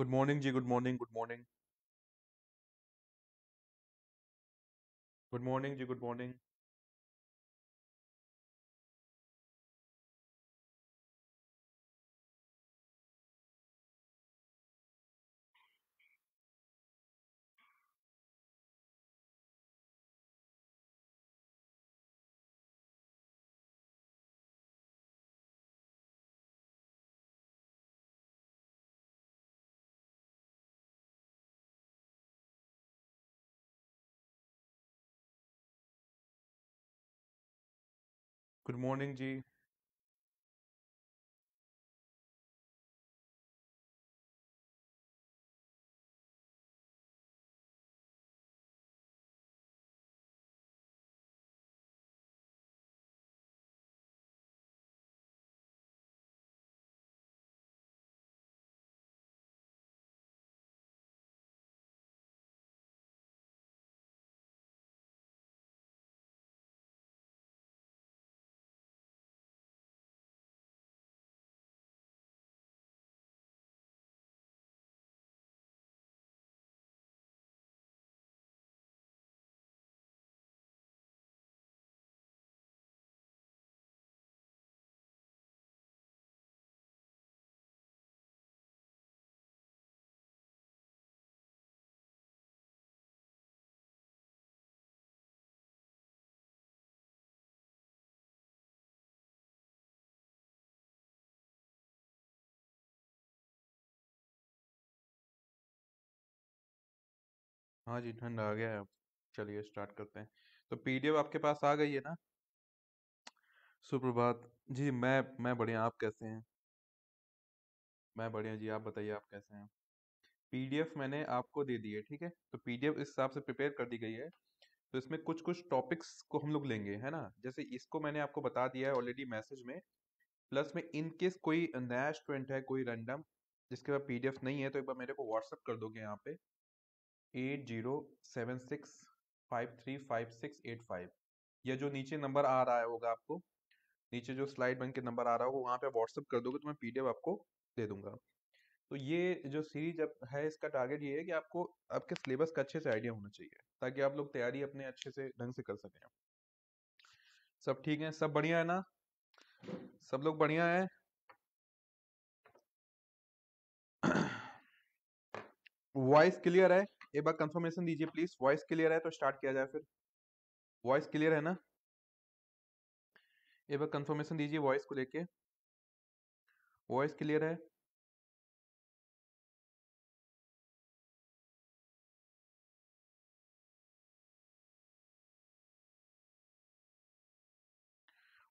Good morning, G. Good morning. Good morning. Good morning, G. Good morning. good morning Ji. हाँ जी ठंड आ गया है अब चलिए स्टार्ट करते हैं तो पीडीएफ आपके पास आ गई है ना सुप्रभात जी मैं मैं बढ़िया आप कैसे हैं मैं बढ़िया जी आप बताइए आप कैसे हैं पीडीएफ मैंने आपको दे दी है ठीक है तो पीडीएफ इस हिसाब से प्रिपेयर कर दी गई है तो इसमें कुछ कुछ टॉपिक्स को हम लोग लेंगे है ना जैसे इसको मैंने आपको बता दिया है ऑलरेडी मैसेज में प्लस में इनकेस कोई नया स्टूडेंट है कोई रैंडम जिसके पास पीडीएफ नहीं है तो एक बार मेरे को व्हाट्सअप कर दोगे यहाँ पे eight zero seven six five three five six eight five या जो नीचे नंबर आ रहा होगा आपको नीचे जो स्लाइड बन के नंबर आ रहा होगा वहाँ पे व्हाट्सअप कर दोगे तो मैं पीडीएफ आपको दे दूंगा तो ये जो सीरीज अब है इसका टारगेट ये है कि आपको आपके सिलेबस का अच्छे से आइडिया होना चाहिए ताकि आप लोग तैयारी अपने अच्छे से ढंग से कर सकें सब ठीक है सब बढ़िया है ना सब लोग बढ़िया है वॉइस क्लियर है एक बार कंफर्मेशन दीजिए प्लीज वॉइस क्लियर है तो स्टार्ट किया जाए फिर वॉइस क्लियर है ना एक बार कंफर्मेशन दीजिए वॉइस को लेके वॉइस क्लियर है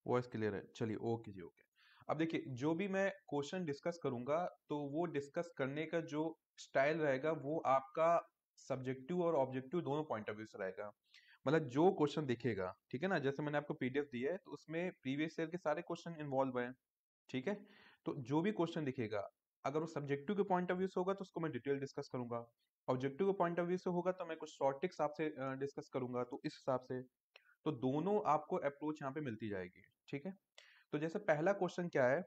वॉइस क्लियर है चलिए ओके जी ओके अब देखिए जो भी मैं क्वेश्चन डिस्कस करूंगा तो वो डिस्कस करने का जो स्टाइल रहेगा वो आपका सब्जेक्टिव और ऑब्जेक्टिव दोनों पॉइंट ऑफ व्यू से रहेगा मतलब जो क्वेश्चन दिखेगा ठीक है ना जैसे मैंने आपको पीडीएफ दिया है तो उसमें प्रीवियस ईयर के सारे क्वेश्चन इन्वॉल्व हैं ठीक है तो जो भी क्वेश्चन दिखेगा अगर वो सब्जेक्टिव के पॉइंट ऑफ व्यू से होगा तो उसको मैं डिटेल डिस्कस करूंगा ऑब्जेक्टिव के पॉइंट ऑफ व्यू से होगा तो मैं कुछ शॉर्ट टिक्स आपसे डिस्कस करूंगा तो इस हिसाब से तो दोनों आपको अप्रोच यहाँ पे मिलती जाएगी ठीक है तो जैसे पहला क्वेश्चन क्या है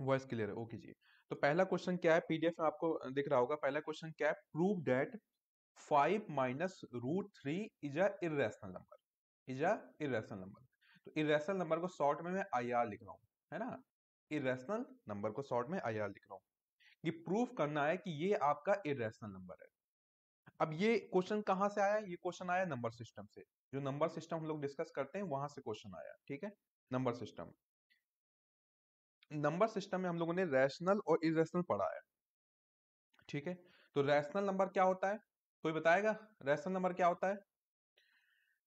वॉइस क्लियर है ओके जी तो पहला क्वेश्चन क्या है पीडीएफ में आपको दिख रहा होगा पहला क्वेश्चन क्या है prove that five minus root three is a irrational number is a irrational number तो इेशनल नंबर को शॉर्ट में मैं आई लिख रहा हूँ है ना इेशनल नंबर को शॉर्ट में आई लिख रहा हूँ ये प्रूफ करना है कि ये आपका इेशनल नंबर है अब ये क्वेश्चन कहाँ से आया ये क्वेश्चन आया नंबर सिस्टम से जो नंबर सिस्टम हम लोग डिस्कस करते हैं वहां से क्वेश्चन आया ठीक है नंबर सिस्टम नंबर सिस्टम में हम लोगों ने रैशनल और इरेशनल पढ़ा है ठीक है तो रैशनल नंबर क्या होता है कोई बताएगा रैशनल नंबर क्या होता है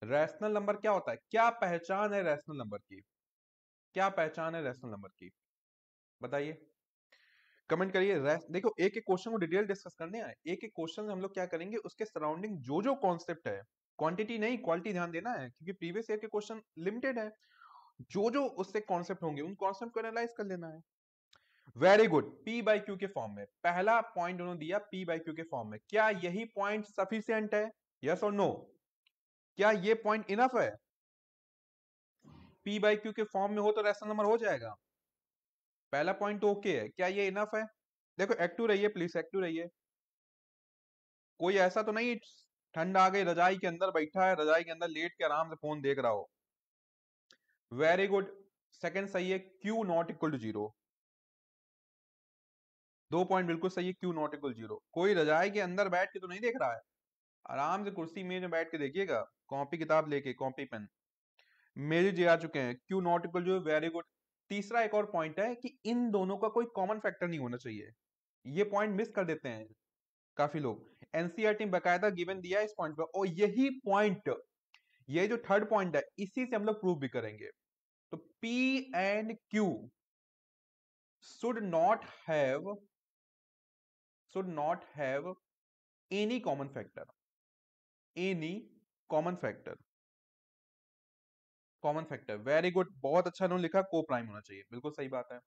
रैशनल नंबर क्या होता है क्या पहचान है रैशनल नंबर की क्या पहचान है रैशनल नंबर की बताइए कमेंट करिए देखो एक एक क्वेश्चन को डिटेल डिस्कस करने आए एक एक क्वेश्चन हम लोग क्या करेंगे उसके सराउंडिंग जो जो कॉन्सेप्ट है क्वांटिटी नहीं क्वालिटी ध्यान देना है क्योंकि प्रीवियस ईयर के क्वेश्चन लिमिटेड है जो जो उससे कॉन्सेप्ट होंगे उन कॉन्सेप्ट को एनालाइज कर लेना है very good P by Q के फॉर्म में पहला पॉइंट उन्होंने दिया पी बाई क्यू के फॉर्म में क्या यही पॉइंट सफिशियंट है यस और नो क्या ये पॉइंट इनफ है पी बाई क्यू के फॉर्म में हो तो रेशनल नंबर हो जाएगा पहला पॉइंट ओके okay है क्या ये इनफ है देखो एक्टिव रहिए प्लीज एक्टिव रहिए कोई ऐसा तो नहीं ठंड आ गई रजाई के अंदर बैठा है रजाई के अंदर लेट के आराम से फोन देख रहा हो वेरी गुड सेकंड सही है Q not equal to zero दो पॉइंट बिल्कुल सही है क्यू नॉट इक्वल जीरो कोई रजाई के अंदर बैठ के तो नहीं देख रहा है आराम से कुर्सी मेज में बैठ के देखिएगा कॉपी किताब लेके कॉपी पेन मेरे जी आ चुके हैं Q not equal zero very good तीसरा एक और पॉइंट है कि इन दोनों का कोई कॉमन फैक्टर नहीं होना चाहिए ये पॉइंट मिस कर देते हैं काफी लोग एनसीआर e ने बकायदा गिवन दिया इस पॉइंट पर और यही पॉइंट ये जो थर्ड पॉइंट है इसी से हम लोग प्रूव भी करेंगे तो P and Q should not have should not have any common factor any common factor common factor very good बहुत अच्छा उन्होंने लिखा को प्राइम होना चाहिए बिल्कुल सही बात है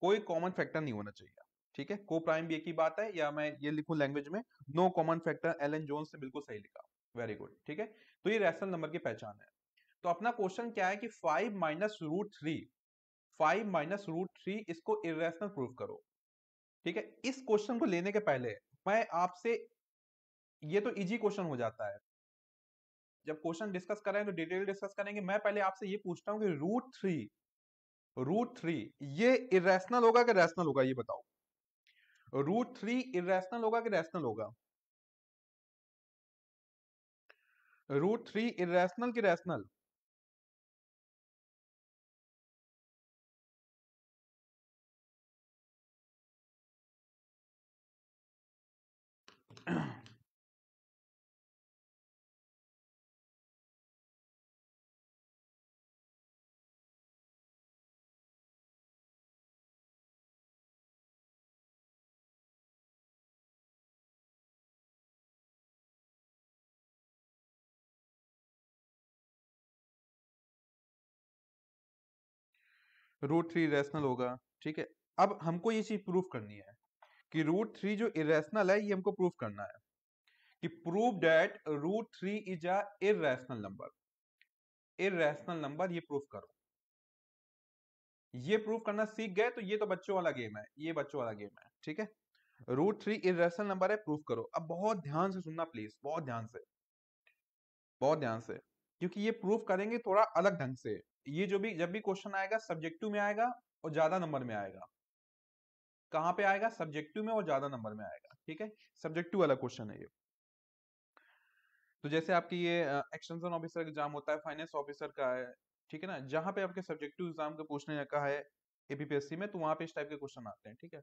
कोई कॉमन फैक्टर नहीं होना चाहिए ठीक है को प्राइम भी एक ही बात है या मैं ये लिखूं लैंग्वेज में no common factor L N Jones ने बिल्कुल सही लिखा वेरी गुड ठीक है तो ये रैशनल नंबर की पहचान है तो अपना क्वेश्चन क्या है कि five minus root three five minus root three इसको इरेशनल प्रूफ करो ठीक है इस क्वेश्चन को लेने के पहले मैं आपसे ये तो इजी क्वेश्चन हो जाता है जब क्वेश्चन डिस्कस करें तो डिटेल डिस्कस करेंगे मैं पहले आपसे ये पूछता हूँ कि रूट थ्री रूट थ्री ये इरेशनल होगा कि रैशनल होगा ये बताओ रूट थ्री इरेशनल होगा कि रैशनल होगा रूट थ्री इेशनल की रैशनल रूट थ्री इेशनल होगा ठीक है अब हमको ये चीज प्रूफ करनी है कि रूट थ्री जो इेशनल है ये हमको प्रूफ करना है कि prove that root three is a irrational number irrational number ये प्रूफ करो ये प्रूफ करना सीख गए तो ये तो बच्चों वाला गेम है ये बच्चों वाला गेम है ठीक है रूट थ्री इेशनल नंबर है प्रूफ करो अब बहुत ध्यान से सुनना प्लीज बहुत ध्यान से बहुत ध्यान से क्योंकि ये प्रूफ करेंगे थोड़ा अलग ढंग से ये जो भी जब भी क्वेश्चन आएगा सब्जेक्टिव में आएगा और ज्यादा नंबर में आएगा कहां पे आएगा सब्जेक्टिव में और ज्यादा नंबर में आएगा ठीक है सब्जेक्टिव वाला क्वेश्चन है ये तो जैसे आपके ये एक्सटेंशन ऑफिसर का एग्जाम होता है फाइनेंस ऑफिसर का है ठीक है ना जहां पे आपके सब्जेक्टिव एग्जाम का पूछने का है एपीपीएससी में तो वहां पे इस टाइप के क्वेश्चन आते हैं ठीक है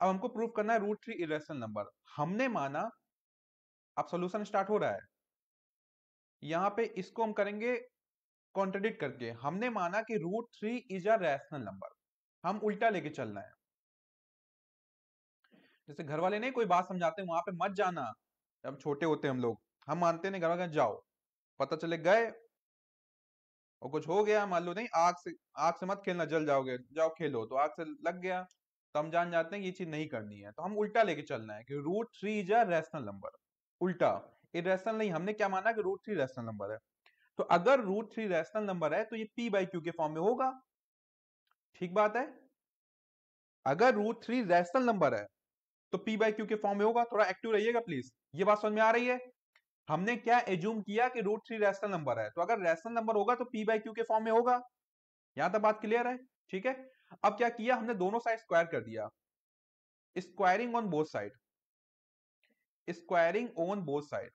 अब हमको प्रूव करना है रूट थ्री इरेशनल नंबर हमने माना अब सोल्यूशन स्टार्ट हो रहा है यहाँ पे इसको हम करेंगे कॉन्ट्रडिक्ट करके हमने माना कि root three is a rational number हम उल्टा लेके चलना है जैसे घर वाले नहीं कोई बात समझाते वहां पे मत जाना जब छोटे होते हम लोग हम मानते नहीं घर वाले जाओ पता चले गए और कुछ हो गया मान लो नहीं आग से आग से मत खेलना जल जाओगे जाओ खेलो तो आग से लग गया तो हम जान जाते हैं ये चीज नहीं करनी है तो हम उल्टा लेके चलना है कि root three is a rational number उल्टा इरेशनल नहीं हमने क्या माना कि रूट थ्री रैशनल नंबर है तो अगर रूट थ्री रैशनल नंबर है तो ये पी बाई क्यू के फॉर्म में होगा ठीक बात है अगर रूट थ्री रैशनल नंबर है तो पी बाई क्यू के फॉर्म में होगा थोड़ा एक्टिव रहिएगा प्लीज ये बात समझ में आ रही है हमने क्या एज्यूम किया कि रूट थ्री रैशनल नंबर है तो अगर रैशनल नंबर होगा तो पी बाई क्यू के फॉर्म में होगा यहां तक बात क्लियर है ठीक है अब क्या किया हमने दोनों साइड स्क्वायर कर दिया squaring on both side squaring on both side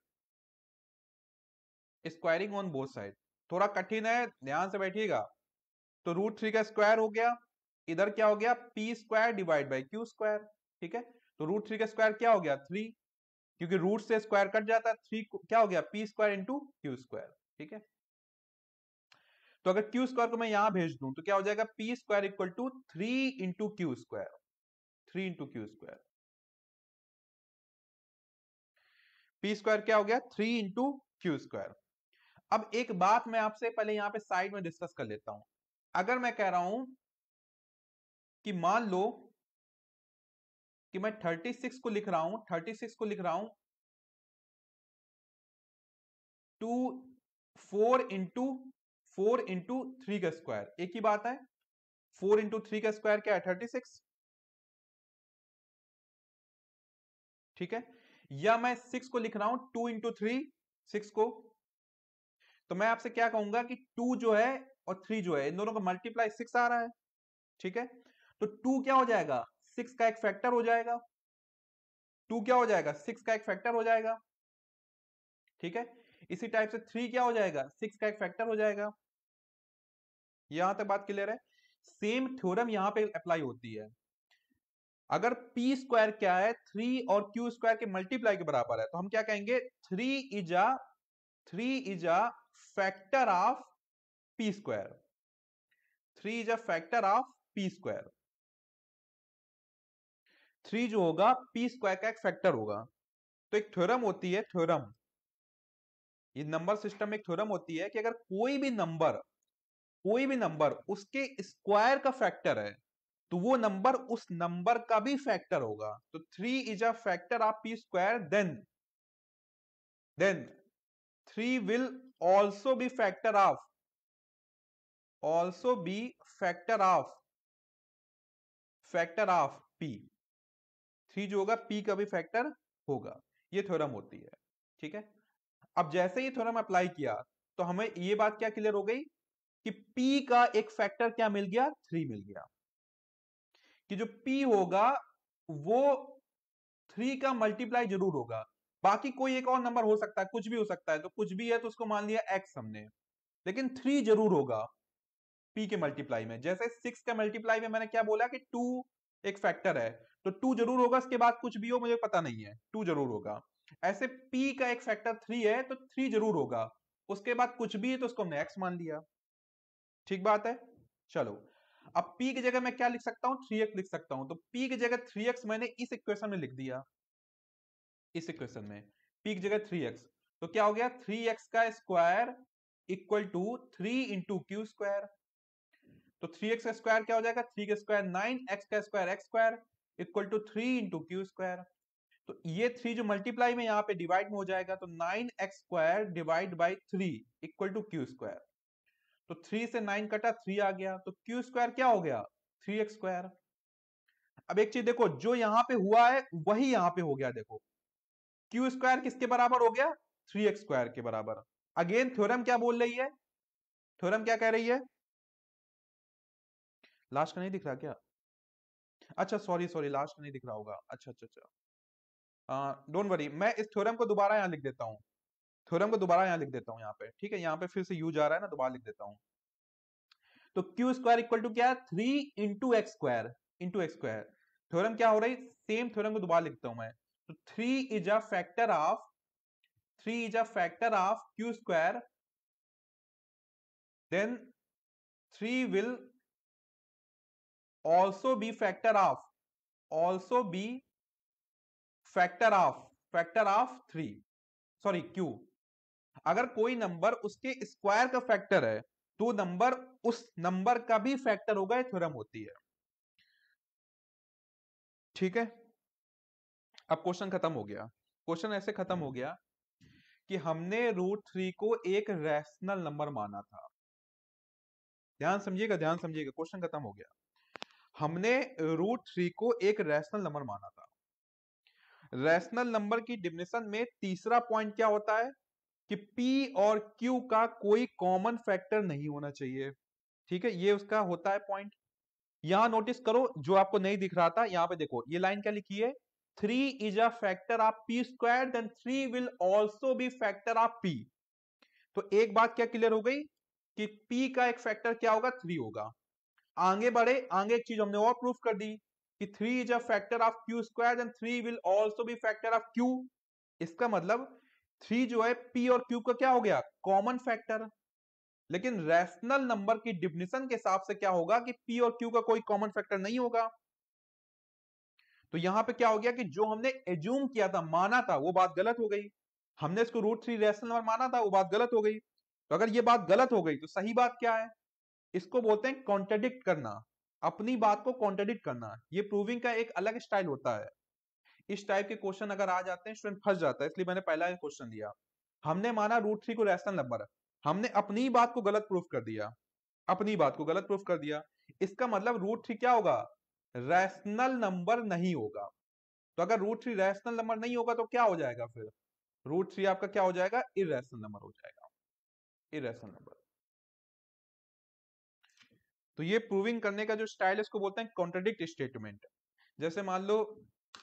squaring on both side थोड़ा कठिन है ध्यान से बैठिएगा तो रूट थ्री का स्क्वायर हो गया इधर क्या हो गया P square divide by Q square ठीक है तो रूट थ्री का स्क्वायर क्या हो गया थ्री क्योंकि रूट से स्क्वायर कट जाता है थ्री क्या हो गया P square into Q square ठीक है तो अगर क्यू स्क्वायर को मैं यहां भेज दूं तो क्या हो जाएगा P square equal to three into Q square three into Q square P square क्या हो गया थ्री इंटू क्यू स्क्वायर अब एक बात मैं आपसे पहले यहां पे साइड में डिस्कस कर लेता हूं अगर मैं कह रहा हूं कि मान लो कि मैं 36 को लिख रहा हूं 36 को लिख रहा हूं two four into four into three का स्क्वायर एक ही बात है फोर इंटू थ्री का स्क्वायर क्या है थर्टी सिक्स ठीक है या मैं सिक्स को लिख रहा हूं टू इंटू थ्री सिक्स को तो मैं आपसे क्या कहूंगा कि टू जो है और थ्री जो है इन दोनों का मल्टीप्लाई सिक्स आ रहा है ठीक है तो टू क्या हो जाएगा सिक्स का एक फैक्टर हो जाएगा टू क्या हो जाएगा सिक्स का एक फैक्टर हो जाएगा ठीक है इसी टाइप से थ्री क्या हो जाएगा सिक्स का एक फैक्टर हो जाएगा यहां तक बात क्लियर है सेम थ्योरम यहां पे अप्लाई होती है अगर पी स्क्वायर क्या है थ्री और क्यू स्क्वायर के मल्टीप्लाई के बराबर है तो हम क्या कहेंगे three is a three is a factor of P square three is a factor of P square three जो होगा पी स्क्वायर का एक फैक्टर होगा तो एक थ्योरम होती है थ्योरम ये नंबर सिस्टम में एक थ्योरम होती है कि अगर कोई भी नंबर कोई भी नंबर उसके स्क्वायर का फैक्टर है तो वो नंबर उस नंबर का भी फैक्टर होगा तो three is a factor of P square then then three will also be factor of also be factor of factor of P three जो होगा पी का भी फैक्टर होगा ये थ्योरम होती है ठीक है अब जैसे ही थ्योरम अप्लाई किया तो हमें ये बात क्या क्लियर हो गई कि पी का एक फैक्टर क्या मिल गया थ्री मिल गया कि जो पी होगा वो थ्री का मल्टीप्लाई जरूर होगा बाकी कोई एक और नंबर हो सकता है कुछ भी हो सकता है तो कुछ भी है तो उसको मान लिया एक्स हमने लेकिन थ्री जरूर होगा पी के मल्टीप्लाई में जैसे सिक्स के मल्टीप्लाई में मैंने क्या बोला कि टू एक फैक्टर है तो टू जरूर होगा इसके बाद कुछ भी हो मुझे पता नहीं है टू जरूर होगा ऐसे पी का एक फैक्टर थ्री है तो थ्री जरूर होगा उसके बाद कुछ भी है तो उसको हमने एक्स मान लिया ठीक बात है चलो अब p की जगह मैं क्या लिख सकता हूं थ्री लिख सकता हूं तो p की जगह थ्री मैंने इस इक्वेशन में लिख दिया इस इक्वेशन में पी की जगह थ्री एक्स तो क्या हो गया थ्री एक्स का square equal to three into Q square तो थ्री एक्स का स्क्वायर क्या हो जाएगा थ्री का स्क्वायर नाइन एक्स का square X square equal to three into Q square तो ये थ्री जो मल्टीप्लाई में यहाँ पे डिवाइड में हो जाएगा तो nine X square divide by three equal to Q square तो थ्री से नाइन कटा थ्री आ गया तो क्यू स्क्वायर क्या हो गया थ्री एक्स स्क्वायर अब एक चीज देखो जो यहाँ पे हुआ है वही यहाँ पे हो गया देखो क्यू स्क्वायर किसके बराबर हो गया थ्री एक्स स्क्वायर के बराबर अगेन थ्योरम क्या बोल रही है थ्योरम क्या कह रही है लास्ट का नहीं दिख रहा क्या अच्छा सॉरी सॉरी लास्ट का नहीं दिख रहा होगा अच्छा अच्छा अच्छा डोंट वरी मैं इस थ्योरम को दोबारा यहाँ लिख देता हूँ थ्योरम को दोबारा यहाँ लिख देता हूँ यहाँ पे ठीक है यहाँ पे फिर से यू जा रहा है ना दोबारा लिख देता हूँ तो क्यू स्क्वायर इक्वल टू क्या three into x square into x square theorem क्या हो रही सेम थ्योरम को दोबारा लिखता हूँ मैं three is a factor of three is a factor of Q square then three will also be factor of also be factor of factor of three sorry Q अगर कोई नंबर उसके square का factor है तो number उस number का भी factor होगा ये थ्योरम होती है ठीक है अब क्वेश्चन खत्म हो गया क्वेश्चन ऐसे खत्म हो गया कि हमने रूट थ्री को एक रैशनल नंबर माना था ध्यान समझिएगा ध्यान समझिएगा क्वेश्चन खत्म हो गया हमने रूट थ्री को एक रैशनल नंबर माना था रैशनल नंबर की डिफिनेशन में तीसरा पॉइंट क्या होता है कि P और Q का कोई कॉमन फैक्टर नहीं होना चाहिए ठीक है ये उसका होता है पॉइंट यहां नोटिस करो जो आपको नहीं दिख रहा था यहां पे देखो ये लाइन क्या लिखी है three is a factor of P square then three will also be factor of P तो एक बात क्या क्लियर हो गई कि p का एक फैक्टर क्या होगा थ्री होगा आगे बढ़े आगे एक चीज हमने और प्रूफ कर दी कि three is a factor of Q square and three will also be factor of q इसका मतलब थ्री जो है p और q का क्या हो गया कॉमन फैक्टर लेकिन रैशनल नंबर की डिफिनेशन के हिसाब से क्या होगा कि p और q का कोई कॉमन फैक्टर नहीं होगा तो यहां पे क्या हो गया कि जो हमने एज्यूम किया था माना था वो बात गलत हो गई हमने इसको रूट थ्री रेशनल नंबर माना था वो बात गलत हो गई तो अगर ये बात गलत हो गई तो सही बात क्या है इसको बोलते हैं कॉन्ट्रेडिक्ट करना अपनी बात को कॉन्ट्रेडिक्ट करना ये प्रूविंग का एक अलग स्टाइल होता है इस टाइप के क्वेश्चन अगर आ जाते हैं स्टूडेंट फंस जाता है इसलिए मैंने पहला क्वेश्चन दिया हमने माना रूट थ्री को रेशनल नंबर हमने अपनी बात को गलत प्रूफ कर दिया अपनी बात को गलत प्रूफ कर दिया इसका मतलब रूट थ्री क्या होगा रैशनल नंबर नहीं होगा तो अगर रूट थ्री रैशनल नंबर नहीं होगा तो क्या हो जाएगा फिर रूट थ्री आपका क्या हो जाएगा इरेशनल नंबर हो जाएगा इरेशनल नंबर तो ये प्रूविंग करने का जो स्टाइल है इसको बोलते हैं कॉन्ट्रोडिक्ट स्टेटमेंट जैसे मान लो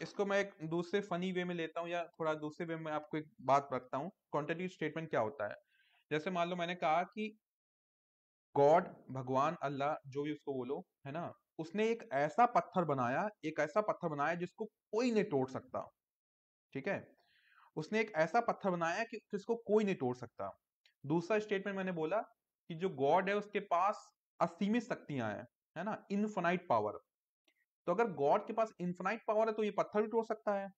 इसको मैं एक दूसरे फनी वे में लेता हूँ या थोड़ा दूसरे वे में आपको एक बात रखता हूँ कॉन्ट्रडिक्ट स्टेटमेंट क्या होता है जैसे मान लो मैंने कहा कि गॉड भगवान अल्लाह जो भी उसको बोलो है ना उसने एक ऐसा पत्थर बनाया एक ऐसा पत्थर बनाया जिसको कोई नहीं तोड़ सकता ठीक है उसने एक ऐसा पत्थर बनाया कि जिसको कोई नहीं तोड़ सकता दूसरा स्टेटमेंट मैंने बोला कि जो गॉड है उसके पास असीमित शक्तियां हैं है ना इनफाइनाइट पावर तो अगर गॉड के पास इन्फाइनाइट पावर है तो ये पत्थर भी तोड़ सकता है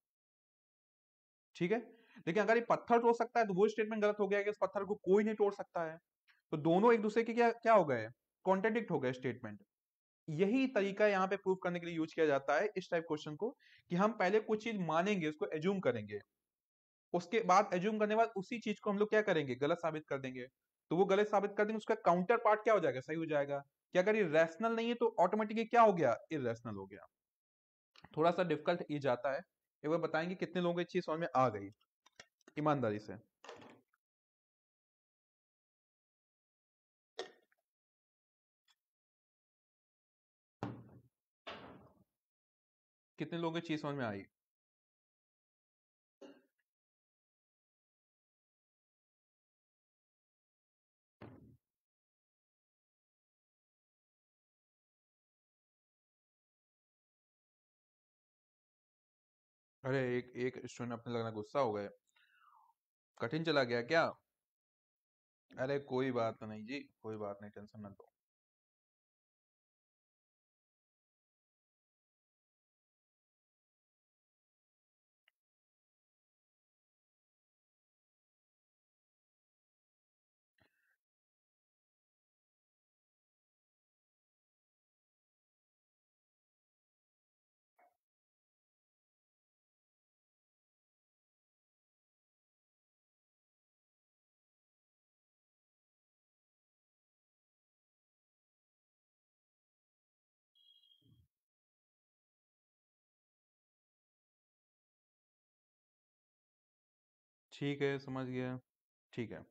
ठीक है लेकिन अगर ये पत्थर तोड़ सकता है तो वो स्टेटमेंट गलत हो गया कि उस पत्थर को कोई नहीं तोड़ सकता है तो दोनों एक दूसरे के क्या क्या हो गए कॉन्ट्रेडिक्ट हो गए स्टेटमेंट यही तरीका यहाँ पे प्रूव करने के लिए यूज किया जाता है इस टाइप क्वेश्चन को कि हम पहले कुछ चीज मानेंगे उसको एज्यूम करेंगे उसके बाद एज्यूम करने के बाद उसी चीज को हम लोग क्या करेंगे गलत साबित कर देंगे तो वो गलत साबित कर देंगे उसका काउंटर पार्ट क्या हो जाएगा सही हो जाएगा कि अगर ये रैशनल नहीं है तो ऑटोमेटिकली क्या हो गया इेशनल हो गया थोड़ा सा डिफिकल्ट ये जाता है एक बार बताएंगे कितने लोगों की चीज समझ में आ गई ईमानदारी से कितने लोगों की चीज समझ में आई अरे एक एक स्टूडेंट अपने लगना गुस्सा हो गए कठिन चला गया क्या अरे कोई बात नहीं जी कोई बात नहीं टेंशन ना लो ठीक है समझ गया ठीक है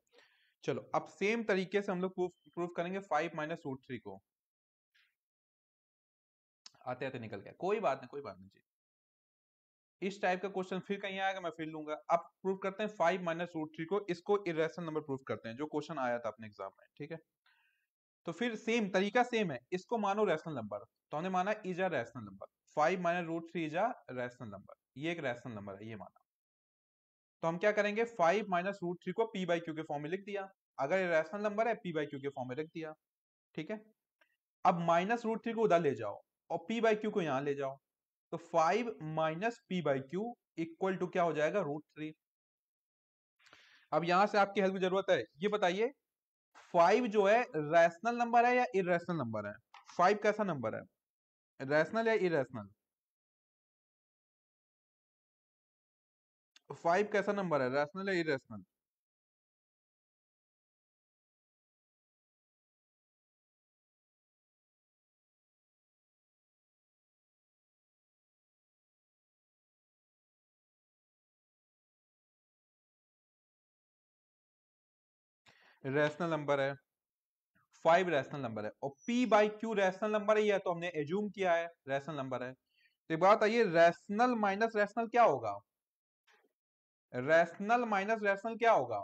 चलो अब सेम तरीके से हम लोग प्रूफ करेंगे फाइव माइनस रूट थ्री को आते आते निकल गया कोई बात नहीं कोई बात नहीं जी इस टाइप का क्वेश्चन फिर कहीं आएगा मैं फिर लूंगा अब प्रूफ करते हैं फाइव माइनस रूट थ्री को इसको इरेशनल नंबर प्रूफ करते हैं जो क्वेश्चन आया था अपने एग्जाम में ठीक है तो फिर सेम तरीका सेम है इसको मानो रैशनल नंबर तो हमने माना is a rational number five minus root three is a rational number ये एक रैशनल नंबर है ये माना तो हम क्या करेंगे फाइव माइनस रूट थ्री को पी बाई क्यू के फॉर्म में लिख दिया अगर ये रैशनल नंबर है पी बाई क्यू के फॉर्म में लिख दिया ठीक है अब माइनस रूट थ्री को उधर ले जाओ और पी बाई क्यू को यहां ले जाओ तो five minus p by q equal to क्या हो जाएगा रूट थ्री अब यहां से आपकी हेल्प की जरूरत है ये बताइए फाइव जो है रैशनल नंबर है या इरेशनल नंबर है फाइव कैसा नंबर है रैशनल या इरेशनल फाइव कैसा नंबर है रैशनल या इरेशनल रैशनल नंबर है फाइव रैशनल नंबर है और p by q rational number ही है तो हमने एज्यूम किया है रैशनल नंबर है तो बात आइए रैशनल माइनस रैशनल क्या होगा रैशनल माइनस रैशनल क्या होगा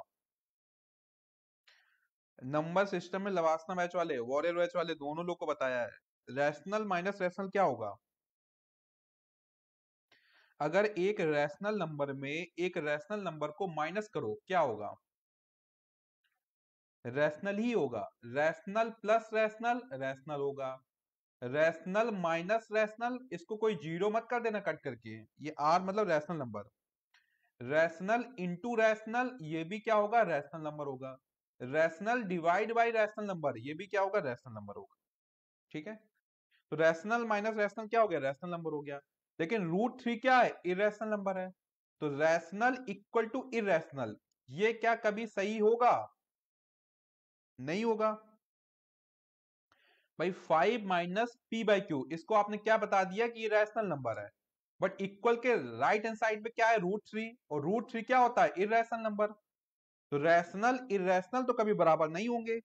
नंबर सिस्टम में लवासना मैच वाले वॉरियर मैच वाले दोनों लोग को बताया है रैशनल माइनस रैशनल क्या होगा अगर एक रैशनल नंबर में एक रैशनल नंबर को माइनस करो क्या होगा रैशनल ही होगा रैशनल प्लस रैशनल रैशनल होगा रैशनल माइनस रैशनल इसको कोई जीरो मत कर देना कट करके ये आर मतलब rational number rational into rational ये भी क्या होगा रैशनल नंबर होगा rational divide by rational number ये भी क्या होगा रैशनल नंबर होगा ठीक है तो रैशनल माइनस रैशनल क्या हो गया रैशनल नंबर हो गया लेकिन रूट थ्री क्या है इरेशनल नंबर है तो रैशनल इक्वल टू इरेशनल ये क्या कभी सही होगा नहीं होगा भाई five minus p by q इसको आपने क्या बता दिया कि ये रैशनल नंबर है बट इक्वल के राइट हैंड साइड में क्या है रूट थ्री और रूट थ्री क्या होता है इरेशनल नंबर तो रैशनल इरेशनल तो कभी बराबर नहीं होंगे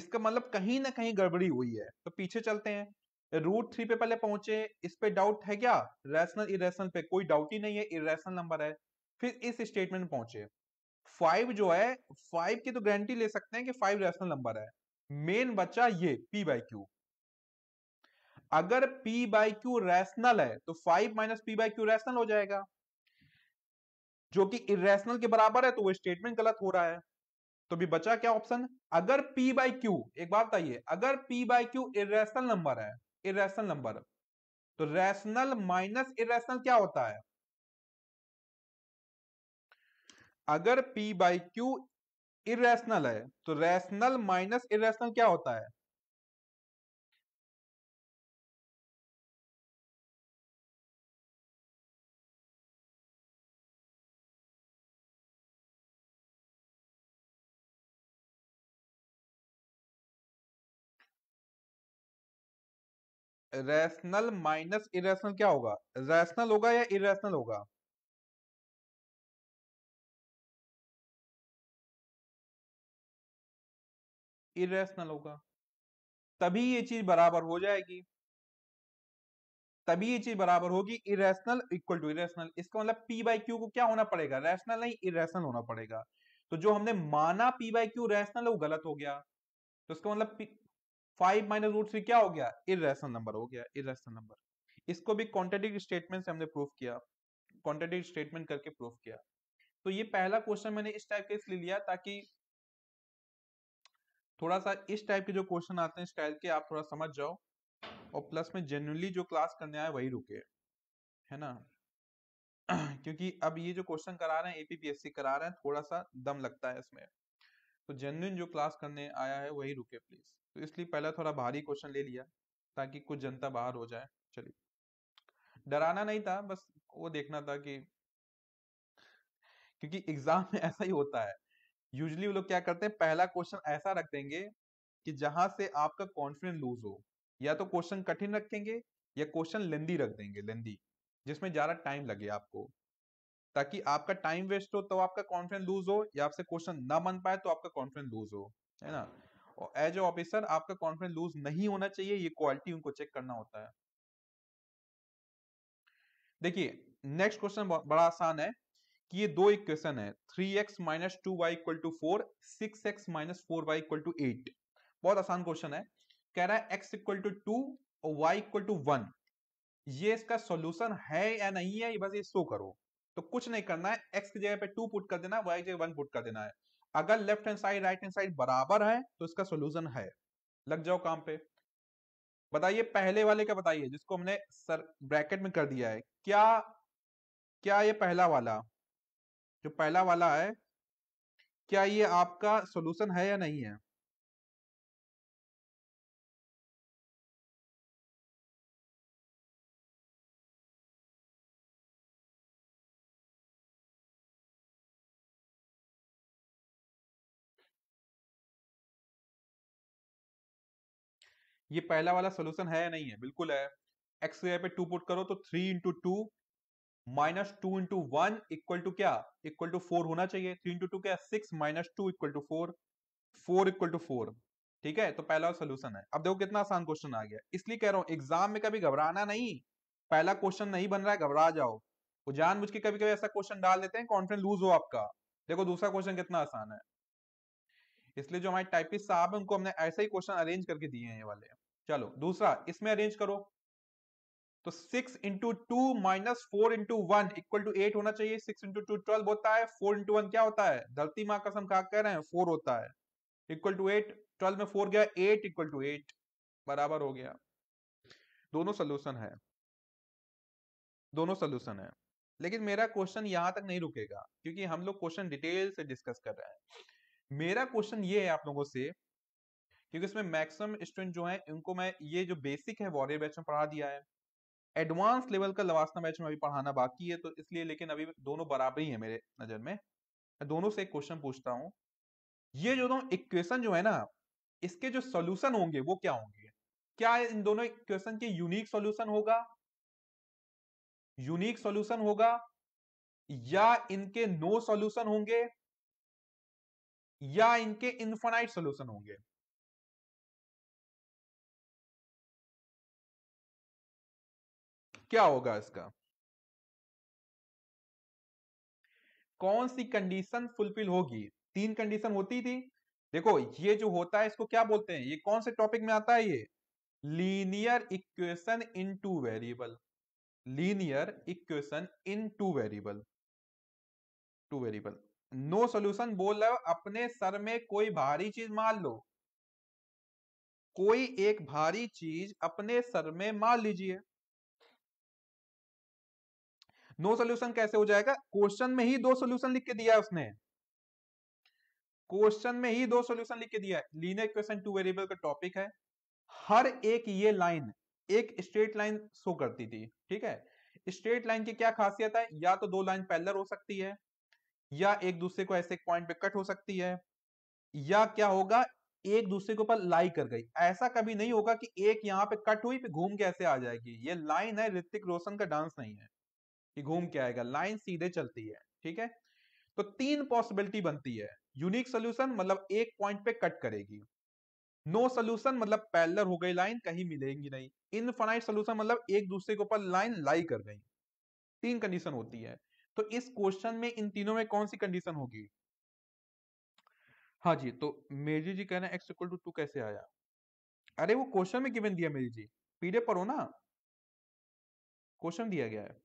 इसका मतलब कहीं ना कहीं गड़बड़ी हुई है तो पीछे चलते हैं रूट थ्री पे पहले पहुंचे इस पे डाउट है क्या रैशनल इरेशनल पे कोई डाउट ही नहीं है इरेशनल नंबर है फिर इस स्टेटमेंट पहुंचे फाइव जो है फाइव की तो गारंटी ले सकते हैं कि फाइव रैशनल नंबर है मेन बच्चा ये पी बाई क्यू अगर p बाई क्यू रैशनल है तो 5 minus p by q rational हो जाएगा जो कि इेशनल के बराबर है तो वो स्टेटमेंट गलत हो रहा है तो भी बचा क्या ऑप्शन अगर p बाई क्यू एक बात बताइए अगर p by q irrational number है इेशनल नंबर तो रैशनल माइनस इेशनल क्या होता है अगर p बाई क्यू इेशनल है तो रैशनल माइनस इेशनल क्या होता है रैशनल माइनस इरेशनल क्या होगा रैशनल होगा या इरेशनल होगा इरेशनल होगा तभी ये चीज बराबर हो जाएगी तभी ये चीज बराबर होगी इरेशनल इक्वल टू इरेशनल इसका मतलब पी बाई क्यू को क्या होना पड़ेगा रैशनल नहीं इरेशनल होना पड़ेगा तो जो हमने माना पी बाई क्यू रैशनल वो गलत हो गया तो इसका मतलब फाइव माइनस रूट थ्री क्या हो गया इेशनल नंबर हो गया इेशनल नंबर इसको भी कॉन्ट्रेडिक्ट स्टेटमेंट से हमने प्रूफ किया कॉन्ट्रेडिक्ट स्टेटमेंट करके प्रूफ किया तो ये पहला क्वेश्चन मैंने इस टाइप के इसलिए लिया ताकि थोड़ा सा इस टाइप के जो क्वेश्चन आते हैं स्टाइल के आप थोड़ा समझ जाओ और प्लस में जनरली जो क्लास करने आए वही रुके है ना क्योंकि अब ये जो क्वेश्चन करा रहे हैं एपीपीएससी करा रहे हैं थोड़ा सा दम लगता है इसमें तो जेन्युन जो क्लास करने आया है वही रुके प्लीज तो इसलिए पहला थोड़ा भारी क्वेश्चन ले लिया ताकि कुछ जनता बाहर हो जाए चलिए डराना नहीं था बस वो देखना था कि क्योंकि एग्जाम में ऐसा ही होता है यूजली वो लोग क्या करते हैं पहला क्वेश्चन ऐसा रख देंगे कि जहां से आपका कॉन्फिडेंस लूज हो या तो क्वेश्चन कठिन रखेंगे या क्वेश्चन लेंदी रख देंगे लेंदी जिसमें ज्यादा टाइम लगे आपको ताकि आपका टाइम वेस्ट हो तो आपका कॉन्फिडेंस लूज हो या आपसे क्वेश्चन ना बन पाए तो आपका कॉन्फिडेंस लूज हो है ना और एज ए ऑफिसर आपका कॉन्फिडेंस लूज नहीं होना चाहिए ये क्वालिटी उनको चेक करना होता है देखिए नेक्स्ट क्वेश्चन बड़ा आसान है कि ये दो इक्वेशन है three x minus two y equal to four six x minus four y equal to eight बहुत आसान क्वेश्चन है कह रहा है एक्स इक्वल टू टू और वाई इक्वल टू वन ये इसका सॉल्यूशन है या नहीं है ये बस ये शो करो तो कुछ नहीं करना है एक्स की जगह पे टू पुट कर देना वाई की जगह वन पुट कर देना है अगर left hand side right hand side बराबर है तो इसका सोल्यूशन है लग जाओ काम पे बताइए पहले वाले का बताइए जिसको हमने सर ब्रैकेट में कर दिया है क्या क्या ये पहला वाला जो पहला वाला है क्या ये आपका सोल्यूशन है या नहीं है ये पहला वाला सोल्यूशन है या नहीं है बिल्कुल है एक्स पे टू पुट करो तो three into two minus two into one equal to क्या इक्वल टू फोर होना चाहिए थ्री इंटू टू क्या six minus two equal to four four equal to four ठीक है तो पहला सोल्यूशन है अब देखो कितना आसान क्वेश्चन आ गया इसलिए कह रहा हूं एग्जाम में कभी घबराना नहीं पहला क्वेश्चन नहीं बन रहा है घबरा जाओ वो जानबूझ के कभी कभी ऐसा क्वेश्चन डाल देते हैं कॉन्फिडेंस लूज हो आपका देखो दूसरा क्वेश्चन कितना आसान है इसलिए जो हमारे टाइपिस्ट साहब है उनको हमने ऐसे ही क्वेश्चन अरेंज करके दिए हैं ये वाले चलो दूसरा इसमें अरेंज करो तो six into two minus four into one equal to eight होना चाहिए सिक्स इंटू टू ट्वेल्व होता है फोर इंटू वन क्या होता है धरती माँ कसम खा कह रहे हैं फोर होता है इक्वल टू एट ट्वेल्व में फोर गया एट इक्वल टू एट बराबर हो गया दोनों सोल्यूशन है दोनों सोल्यूशन है लेकिन मेरा क्वेश्चन यहां तक नहीं रुकेगा क्योंकि हम लोग क्वेश्चन डिटेल से डिस्कस कर रहे हैं मेरा क्वेश्चन ये है आप लोगों से क्योंकि इसमें मैक्सिमम स्टूडेंट जो है इनको मैं ये जो बेसिक है वॉरियर बैच में पढ़ा दिया है एडवांस लेवल का लवासना बैच में अभी पढ़ाना बाकी है तो इसलिए लेकिन अभी दोनों बराबर ही है मेरे नजर में मैं दोनों से एक क्वेश्चन पूछता हूँ ये जो दोनों इक्वेशन जो है ना इसके जो सोल्यूशन होंगे वो क्या होंगे क्या इन दोनों इक्वेशन के यूनिक सोल्यूशन होगा यूनिक सोल्यूशन होगा या इनके नो सोल्यूशन होंगे या इनके इन्फोनाइट सोल्यूशन होंगे क्या होगा इसका कौन सी कंडीशन फुलफिल होगी तीन कंडीशन होती थी देखो ये जो होता है इसको क्या बोलते हैं ये कौन से टॉपिक में आता है ये linear equation in two variable linear equation in two variable two variable no solution बोल रहे हो अपने सर में कोई भारी चीज मान लो कोई एक भारी चीज अपने सर में मान लीजिए नो सोल्यूशन कैसे हो जाएगा क्वेश्चन में ही दो सोल्यूशन लिख के दिया है उसने क्वेश्चन में ही दो सोल्यूशन लिख के दिया है लीनियर इक्वेशन टू वेरिएबल का टॉपिक है हर एक ये लाइन एक स्ट्रेट लाइन शो करती थी ठीक है स्ट्रेट लाइन की क्या खासियत है या तो दो लाइन पैलर हो सकती है या एक दूसरे को ऐसे पॉइंट पे कट हो सकती है या क्या होगा एक दूसरे के ऊपर लाई कर गई ऐसा कभी नहीं होगा कि एक यहाँ पे कट हुई फिर घूम के ऐसे आ जाएगी ये लाइन है ऋतिक रोशन का डांस नहीं है कि घूम के आएगा लाइन सीधे चलती है ठीक है तो तीन पॉसिबिलिटी बनती है यूनिक सोल्यूशन मतलब एक पॉइंट पे कट करेगी नो सोल्यूशन मतलब पैलर हो गई लाइन कहीं मिलेंगी नहीं इनफाइनाइट सोल्यूशन मतलब एक दूसरे के ऊपर लाइन लाई कर गई तीन कंडीशन होती है तो इस क्वेश्चन में इन तीनों में कौन सी कंडीशन होगी हाँ जी तो मेरी जी कहना एक्स इक्वल टू टू कैसे आया अरे वो क्वेश्चन में गिवन दिया मेरी जी पीडे पर हो ना क्वेश्चन दिया गया है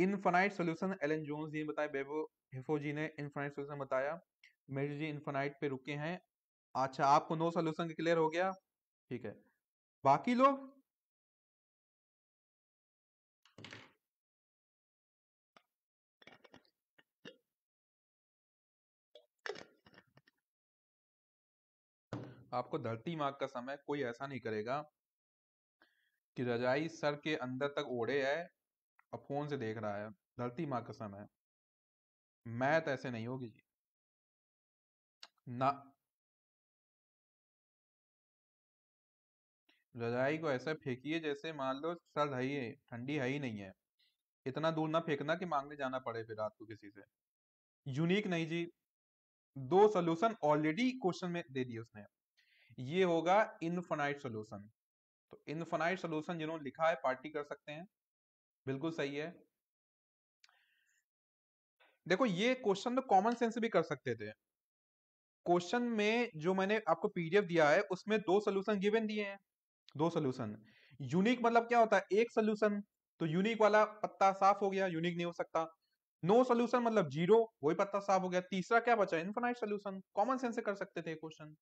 infinite solution Allen Jones ji ने बताया बेबो हिफो जी ने इनफाइट सोल्यूशन बताया मेरी जी इनफाइट पे रुके हैं अच्छा आपको नो सोल्यूशन क्लियर हो गया ठीक है बाकी लोग आपको धरती मार्ग का समय कोई ऐसा नहीं करेगा कि रजाई सर के अंदर तक ओढ़े है और फोन से देख रहा है धरती माँ का समय मैथ तो ऐसे नहीं होगी जी ना रजाई को ऐसा फेंकिए जैसे मान लो सर है ही ठंडी है ही नहीं है इतना दूर ना फेंकना कि मांगने जाना पड़े फिर रात को किसी से यूनिक नहीं जी दो सोल्यूशन ऑलरेडी क्वेश्चन में दे दिए उसने ये होगा इनफोनाइट सोल्यूशन तो इनफनाइट सोल्यूशन जिन्होंने लिखा है पार्टी कर सकते हैं बिल्कुल सही है देखो ये क्वेश्चन तो कॉमन सेंस भी कर सकते थे क्वेश्चन में जो मैंने आपको पीडीएफ दिया है उसमें दो सोल्यूशन गिवन दिए हैं दो सोल्यूशन यूनिक मतलब क्या होता है एक सोल्यूशन तो यूनिक वाला पत्ता साफ हो गया यूनिक नहीं हो सकता नो no सोल्यूशन मतलब जीरो वही पत्ता साफ हो गया तीसरा क्या बचा इनफोनाइट सोल्यूशन कॉमन सेंस से कर सकते थे क्वेश्चन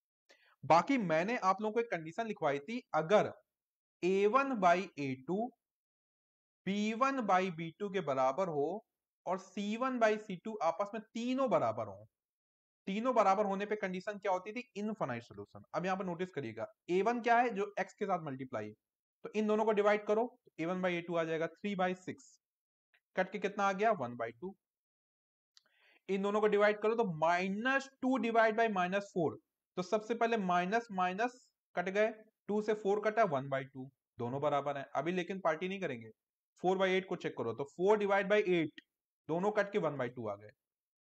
बाकी मैंने आप लोगों को एक कंडीशन लिखवाई थी अगर a one by a two b one by b two के बराबर हो और c one by c two आपस में तीनों बराबर हो तीनों बराबर होने पे कंडीशन क्या होती थी इनफाइनाइट सोल्यूशन अब यहाँ पर नोटिस करिएगा ए वन क्या है जो एक्स के साथ मल्टीप्लाई तो इन दोनों को डिवाइड करो a one by a two आ जाएगा थ्री बाई सिक्स कट के कितना आ गया वन बाई टू इन दोनों को डिवाइड करो तो minus two divide by minus four तो सबसे पहले माइनस माइनस कट गए टू से फोर कटा वन बाई टू दोनों बराबर है अभी लेकिन पार्टी नहीं करेंगे फोर बाई एट को चेक करो तो फोर डिवाइड बाई एट दोनों कट के वन बाई टू आ गए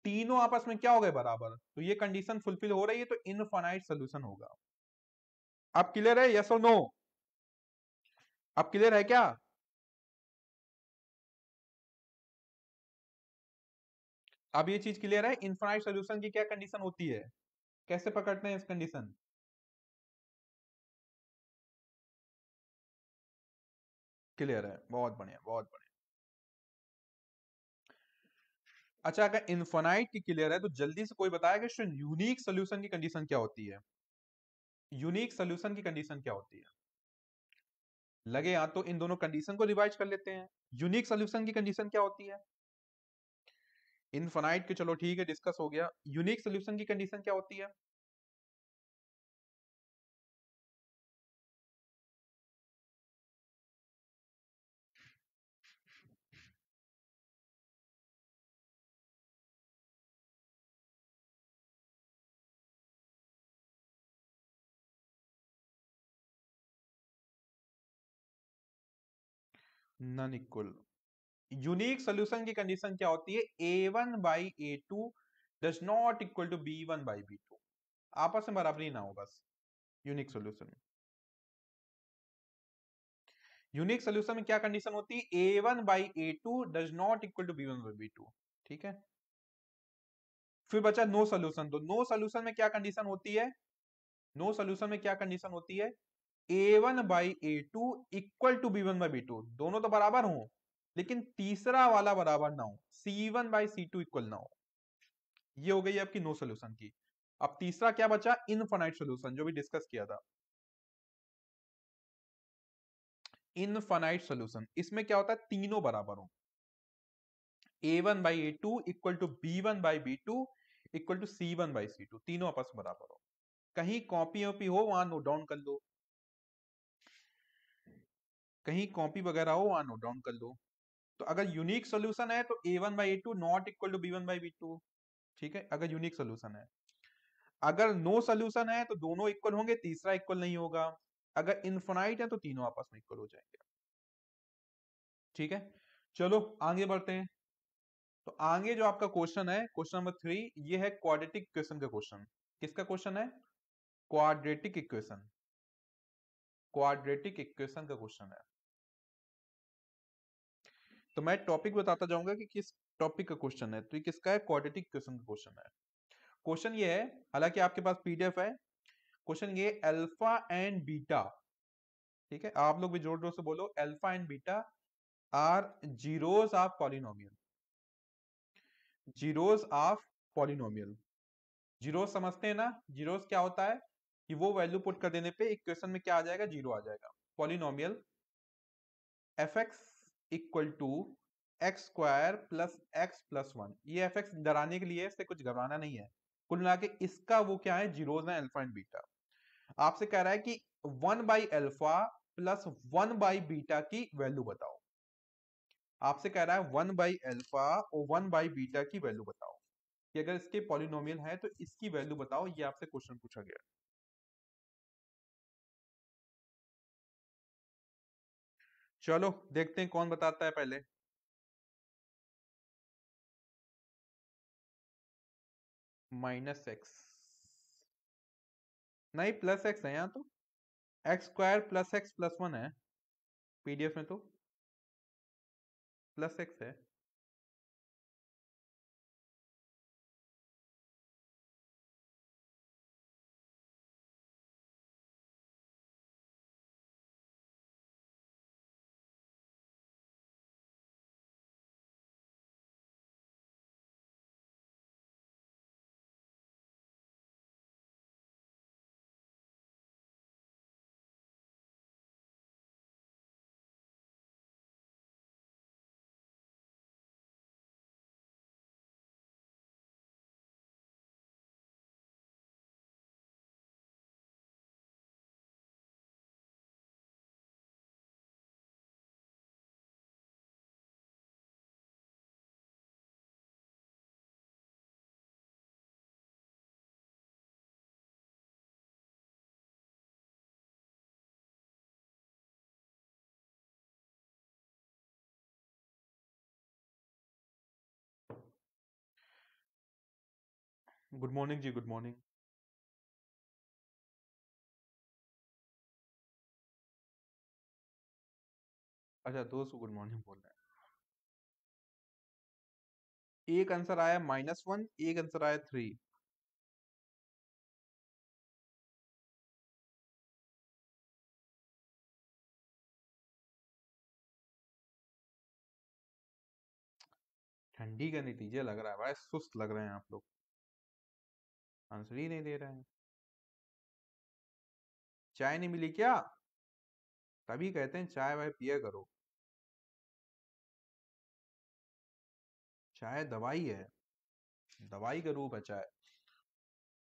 तीनों आपस में क्या हो गए बराबर तो ये कंडीशन फुलफिल हो रही है तो इनफाइनाइट सोल्यूशन होगा अब क्लियर है यस और नो अब क्लियर है क्या अब ये चीज क्लियर है इनफाइनाइट सोल्यूशन की क्या कंडीशन होती है कैसे पकड़ते हैं इस कंडीशन क्लियर है बहुत बढ़िया बहुत बढ़िया अच्छा अगर इन्फोनाइट की क्लियर है तो जल्दी से कोई बताया कि यूनिक सोल्यूशन की कंडीशन क्या होती है यूनिक सोल्यूशन की कंडीशन क्या होती है लगे या तो इन दोनों कंडीशन को रिवाइज कर लेते हैं यूनिक सोल्यूशन की कंडीशन क्या होती है इनफाइट के चलो ठीक है डिस्कस हो गया यूनिक सोल्यूशन की कंडीशन क्या होती है नन इक्वल यूनिक सोल्यूशन की कंडीशन क्या होती है a one by a two does not equal to b one by b two आपस में बराबरी ना हो बस यूनिक सोल्यूशन में यूनिक सोल्यूशन में क्या कंडीशन होती है a one by a two does not equal to b one by b two ठीक है फिर बचा नो सोल्यूशन तो नो सोल्यूशन में क्या कंडीशन होती है नो सोल्यूशन में क्या कंडीशन होती है a one by a two equal to b one by b two दोनों तो बराबर हो लेकिन तीसरा वाला बराबर ना हो c one by c two equal ना हो ये हो गई आपकी नो सोल्यूशन की अब तीसरा क्या बचा इनफाइनाइट सोल्यूशन जो भी डिस्कस किया था इनफाइनाइट सोल्यूशन इसमें क्या होता है तीनों बराबर हो a one by a two equal to b one by b two equal to c one by c two तीनों आपस बराबर हो कहीं कॉपी ओपी हो वहां नोट डाउन कर लो कहीं कॉपी वगैरह हो वहां नोट डाउन कर लो तो अगर यूनिक सोल्यूशन है तो a one by a two not equal to b one by b two ठीक है अगर यूनिक सोल्यूशन है अगर नो सोल्यूशन है तो दोनों इक्वल होंगे तीसरा इक्वल नहीं होगा अगर इन्फोनाइट है तो तीनों आपस में इक्वल हो जाएंगे ठीक है चलो आगे बढ़ते हैं तो आगे जो आपका क्वेश्चन है क्वेश्चन नंबर थ्री ये है क्वाड्रेटिक इक्वेशन का क्वेश्चन किसका क्वेश्चन है क्वाड्रेटिक इक्वेशन क्वाड्रेटिक इक्वेशन का क्वेश्चन है तो मैं टॉपिक बताता जाऊंगा कि किस टॉपिक का क्वेश्चन है तो ये किसका है क्वाड्रेटिक क्वेश्चन का क्वेश्चन है क्वेश्चन ये है हालांकि आपके पास पीडीएफ है क्वेश्चन ये अल्फा एंड बीटा ठीक है आप लोग भी जोर जोर से बोलो alpha and beta are zeros of polynomial zeros of polynomial zeros समझते हैं ना जीरोस क्या होता है कि वो वैल्यू पुट कर देने पे इक्वेशन में क्या आ जाएगा जीरो आ जाएगा polynomial f x equal to x square plus x plus one ये एफ एक्स डराने के लिए इससे कुछ घबराना नहीं है कुल मिला के इसका वो क्या है जीरोज है अल्फा एंड बीटा आपसे कह रहा है कि one by alpha plus one by beta की वैल्यू बताओ आपसे कह रहा है वन बाई अल्फा और वन बाई बीटा की वैल्यू बताओ कि अगर इसके पॉलिनोमियल है तो इसकी वैल्यू बताओ ये आपसे क्वेश्चन पूछा गया है चलो देखते हैं कौन बताता है पहले माइनस एक्स नहीं प्लस एक्स है यहाँ तो x square plus x plus one है पीडीएफ में तो प्लस एक्स है good morning ji good morning अच्छा दोस्त गुड मॉर्निंग बोल रहे हैं एक आंसर आया माइनस वन एक आंसर आया थ्री ठंडी का नतीजा लग रहा है भाई सुस्त लग रहे हैं आप लोग आंसर ही नहीं दे रहा है चाय नहीं मिली क्या तभी कहते हैं चाय वाय पिया करो चाय दवाई है दवाई का रूप है चाय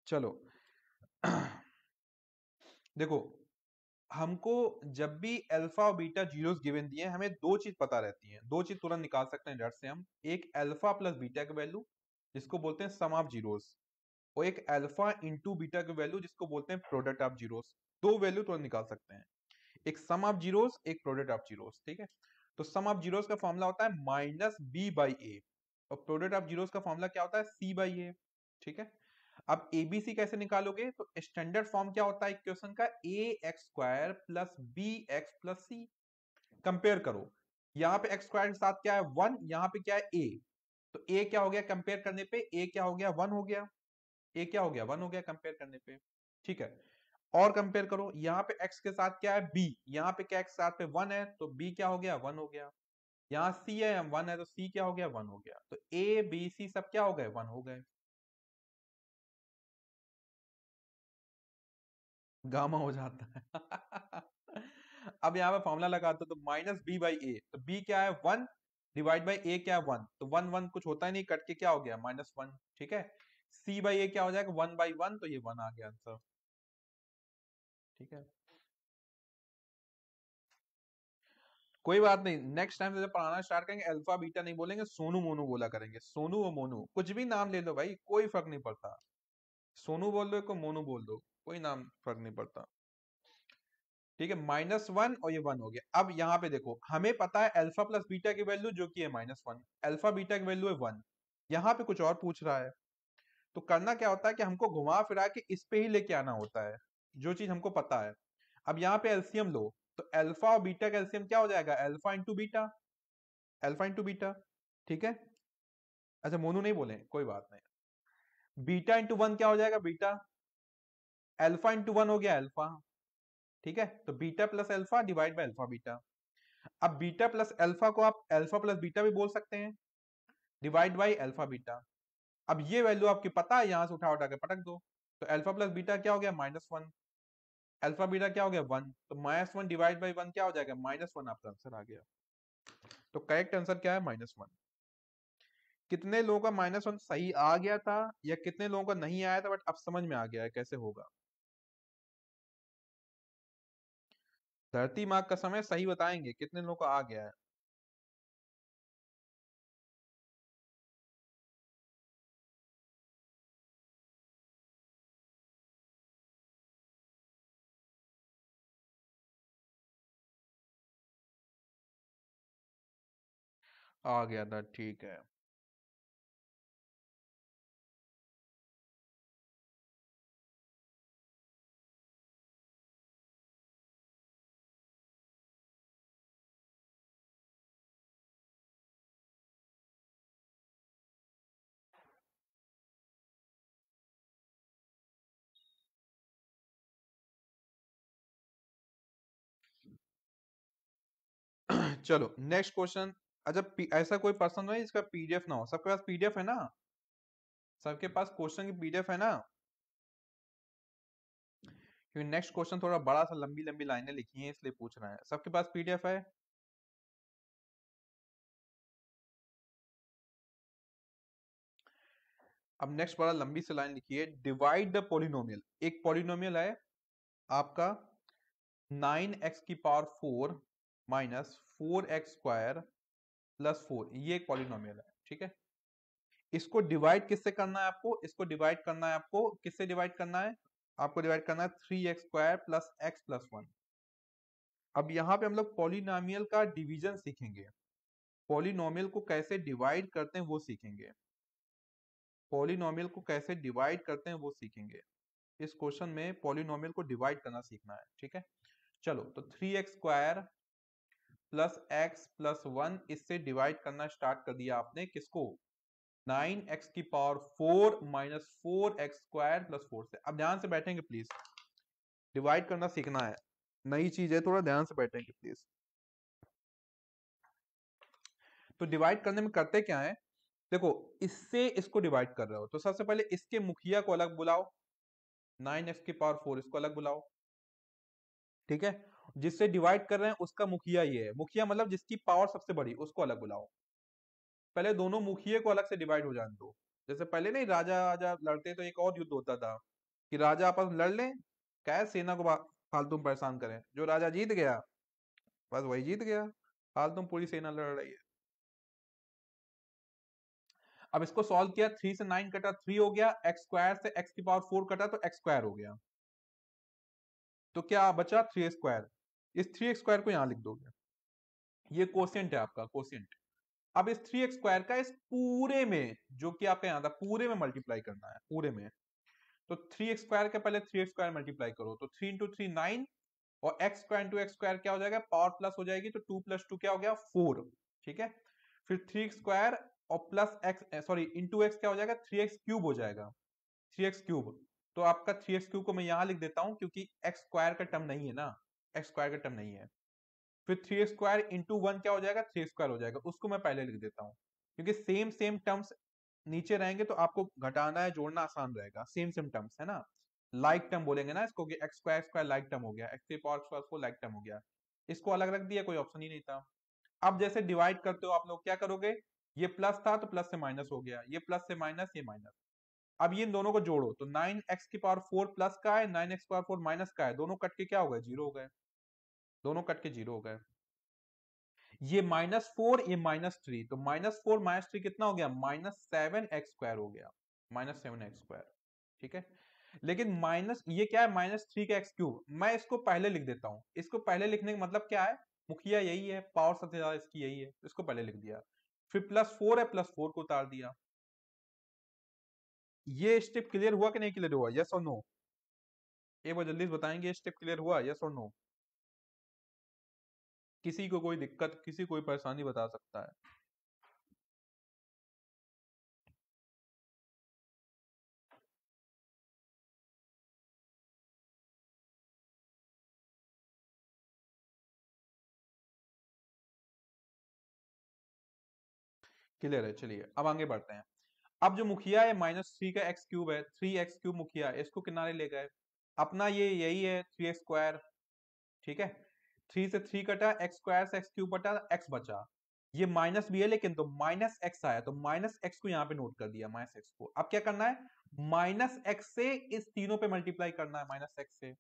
चलो देखो हमको जब भी अल्फा और बीटा जीरोस गिवन दिए हमें दो चीज पता रहती है दो चीज तुरंत निकाल सकते हैं डर से हम एक अल्फा प्लस बीटा की वैल्यू जिसको बोलते हैं सम ऑफ जीरोस और एक अल्फा इंटू बीटा की वैल्यू जिसको बोलते हैं प्रोडक्ट ऑफ जीरोस दो वैल्यू तो निकाल सकते हैं एक सम ऑफ जीरोस एक प्रोडक्ट ऑफ जीरोस ठीक है तो सम ऑफ जीरोस का फॉर्मूला होता है माइनस बी बाई ए और प्रोडक्ट ऑफ जीरोस का फॉर्मूला क्या होता है सी बाई ए ठीक है अब एबीसी कैसे निकालोगे तो स्टैंडर्ड फॉर्म क्या होता है इक्वेशन का a x square plus b x plus c compare करो यहाँ पे एक्स स्क्वायर के साथ क्या है वन यहाँ पे क्या है ए तो ए क्या हो गया कंपेयर करने पे ए क्या हो गया वन हो गया ए क्या हो गया वन हो गया कंपेयर करने पे ठीक है और कंपेयर करो यहाँ पे एक्स के साथ क्या है बी यहाँ पे क्या एक्स साथ पे वन है तो बी क्या हो गया वन हो गया यहाँ सी है वन है तो सी क्या हो गया वन हो गया तो ए बी सी सब क्या हो गए वन हो गए गामा हो जाता है अब यहाँ पे फॉर्मूला लगाते तो माइनस बी बाई ए तो बी क्या है वन डिवाइड बाई ए क्या है वन तो वन वन कुछ होता ही नहीं कट के क्या हो गया माइनस वन ठीक है सी बाई ए क्या हो जाएगा वन बाई वन तो ये वन आ गया आंसर ठीक है कोई बात नहीं नेक्स्ट टाइम जब पढ़ाना स्टार्ट करेंगे अल्फा बीटा नहीं बोलेंगे सोनू मोनू बोला करेंगे सोनू और मोनू कुछ भी नाम ले लो भाई कोई फर्क नहीं पड़ता सोनू बोल दो को मोनू बोल दो कोई नाम फर्क नहीं पड़ता ठीक है माइनस वन और ये वन हो गया अब यहाँ पे देखो हमें पता है अल्फा प्लस बीटा की वैल्यू जो कि है माइनस वन अल्फा बीटा की वैल्यू है वन यहाँ पे कुछ और पूछ रहा है तो करना क्या होता है कि हमको घुमा फिरा के इस पे ही लेके आना होता है जो चीज हमको पता है अब यहाँ पे एल्सियम लो तो एल्फा और बीटा का एल्सियम क्या हो जाएगा alpha into beta alpha into beta ठीक है अच्छा मोनू नहीं बोले कोई बात नहीं बीटा इंटू वन क्या हो जाएगा बीटा एल्फा इंटू वन हो गया एल्फा ठीक है तो beta plus alpha divide by alpha beta अब बीटा प्लस एल्फा को आप एल्फा प्लस बीटा भी बोल सकते हैं डिवाइड बाई एल्फा बीटा अब ये वैल्यू आपके पता है यहां से उठा उठा के पटक दो तो अल्फा प्लस बीटा क्या हो गया माइनस वन अल्फा बीटा क्या हो गया वन तो minus one divide by one क्या हो जाएगा माइनस वन आपका आंसर आ गया तो करेक्ट आंसर क्या है माइनस वन कितने लोगों का माइनस वन सही आ गया था या कितने लोगों का नहीं आया था बट अब समझ में आ गया है कैसे होगा धरती मार्ग का समय सही बताएंगे कितने लोगों का आ गया है आ गया था ठीक है चलो नेक्स्ट क्वेश्चन अच्छा ऐसा कोई पर्सन तो नहीं जिसका पीडीएफ ना हो सबके पास पीडीएफ है ना सबके पास क्वेश्चन की पीडीएफ है ना क्योंकि नेक्स्ट क्वेश्चन थोड़ा बड़ा सा लंबी लंबी लाइनें लिखी हैं इसलिए पूछ रहा है सबके पास पीडीएफ है अब नेक्स्ट बड़ा लंबी सी लाइन लिखी है डिवाइड द पोलिनोमियल एक पोलिनोमियल है आपका नाइन एक्स की power four minus four x square plus four ये एक पॉलिनोमियल है ठीक है इसको डिवाइड किससे करना है आपको इसको डिवाइड करना है आपको किससे डिवाइड करना है आपको डिवाइड करना है three x square plus x plus one अब यहाँ पे हम लोग पॉलिनामियल का डिवीजन सीखेंगे पॉलिनोमियल को कैसे डिवाइड करते हैं वो सीखेंगे पॉलिनोमियल को कैसे डिवाइड करते हैं वो सीखेंगे इस क्वेश्चन में पॉलिनोमियल को डिवाइड करना सीखना है ठीक है चलो तो three x square plus x plus one इससे डिवाइड करना स्टार्ट कर दिया आपने किसको नाइन एक्स की power four minus four x square plus four से अब ध्यान से बैठेंगे प्लीज डिवाइड करना सीखना है नई चीज है थोड़ा ध्यान से बैठेंगे प्लीज तो डिवाइड करने में करते क्या है देखो इससे इसको डिवाइड कर रहे हो तो सबसे पहले इसके मुखिया को अलग बुलाओ नाइन एक्स की पावर फोर इसको अलग बुलाओ ठीक है जिससे डिवाइड कर रहे हैं उसका मुखिया ये है मुखिया मतलब जिसकी पावर सबसे बड़ी उसको अलग बुलाओ पहले दोनों मुखिया को अलग से डिवाइड हो जाने दो जैसे पहले नहीं राजा राजा लड़ते तो एक और युद्ध होता था कि राजा आपस में लड़ लें क्या है सेना को फालतू में परेशान करें जो राजा जीत गया बस वही जीत गया फालतू पूरी सेना लड़ रही है अब इसको सॉल्व किया थ्री से नाइन कटा थ्री हो गया एक्स स्क्वायर से एक्स की पावर फोर कटा तो एक्स स्क्वायर हो गया तो क्या बचा थ्री स्क्वायर इस थ्री एक्स स्क्वायर को यहाँ लिख हाँ। दोगे ये कोशियंट है आपका कोशियंट अब इस थ्री एक्स स्क्वायर का इस पूरे में जो कि आपका यहाँ था पूरे में मल्टीप्लाई करना है पूरे में तो थ्री एक्स स्क्वायर के पहले थ्री एक्स स्क्वायर मल्टीप्लाई करो तो थ्री इंटू थ्री नाइन और x square into x square क्या हो जाएगा पावर प्लस हो जाएगी तो टू प्लस टू क्या हो गया फोर ठीक है फिर थ्री एक्स स्क्वायर और plus x sorry into x क्या हो जाएगा थ्री एक्स क्यूब हो जाएगा थ्री एक्स क्यूब तो आपका थ्री एक्स क्यूब को मैं यहाँ लिख देता हूँ क्योंकि एक्स स्क्वायर का टर्म नहीं है ना एक्स स्क्वायर का टर्म नहीं है फिर थ्री स्क्वायर इंटू वन क्या हो जाएगा थ्री स्क्वायर हो जाएगा उसको मैं पहले लिख देता हूँ क्योंकि सेम सेम टर्म्स नीचे रहेंगे तो आपको घटाना है जोड़ना आसान रहेगा सेम सेम टर्म्स है ना लाइक टर्म बोलेंगे ना इसको x square square like term हो गया एक्स थ्री पावर स्क्वायर को लाइक टर्म हो गया इसको अलग रख दिया कोई ऑप्शन ही नहीं था अब जैसे डिवाइड करते हो आप लोग क्या करोगे ये प्लस था तो प्लस से माइनस हो गया ये प्लस से माइनस ये माइनस अब ये दोनों को जोड़ो तो नाइन एक्स की पावर फोर प्लस का है nine x power four minus का है दोनों कट के क्या हो गए जीरो हो गए दोनों कट के जीरो हो गए ये माइनस फोर ये माइनस थ्री तो माइनस फोर माइनस थ्री कितना हो गया माइनस सेवन एक्स स्क्वायर हो गया माइनस सेवन एक्स स्क्वायर ठीक है लेकिन माइनस ये क्या है माइनस थ्री का एक्स क्यूब मैं इसको पहले लिख देता हूं इसको पहले लिखने का मतलब क्या है मुखिया यही है पावर सबसे ज्यादा इसकी यही है तो इसको पहले लिख दिया फिर प्लस फोर है प्लस फोर को उतार दिया ये स्टेप क्लियर हुआ कि नहीं क्लियर हुआ यस और नो एक बार जल्दी बताएंगे स्टेप क्लियर हुआ यस और नो किसी को कोई दिक्कत किसी कोई परेशानी बता सकता है क्लियर है चलिए अब आगे बढ़ते हैं अब जो मुखिया है माइनस थ्री का एक्स क्यूब है थ्री एक्स क्यूब मुखिया इसको किनारे ले गए अपना ये यही है थ्री एक्स स्क्वायर ठीक है थ्री से थ्री कटा एक्स स्क्वायर से एक्स क्यूब बटा एक्स बचा ये माइनस भी है लेकिन तो माइनस एक्स आया तो माइनस एक्स को यहाँ पे नोट कर दिया माइनस एक्स को अब क्या करना है माइनस एक्स से इस तीनों पे मल्टीप्लाई करना है माइनस एक्स से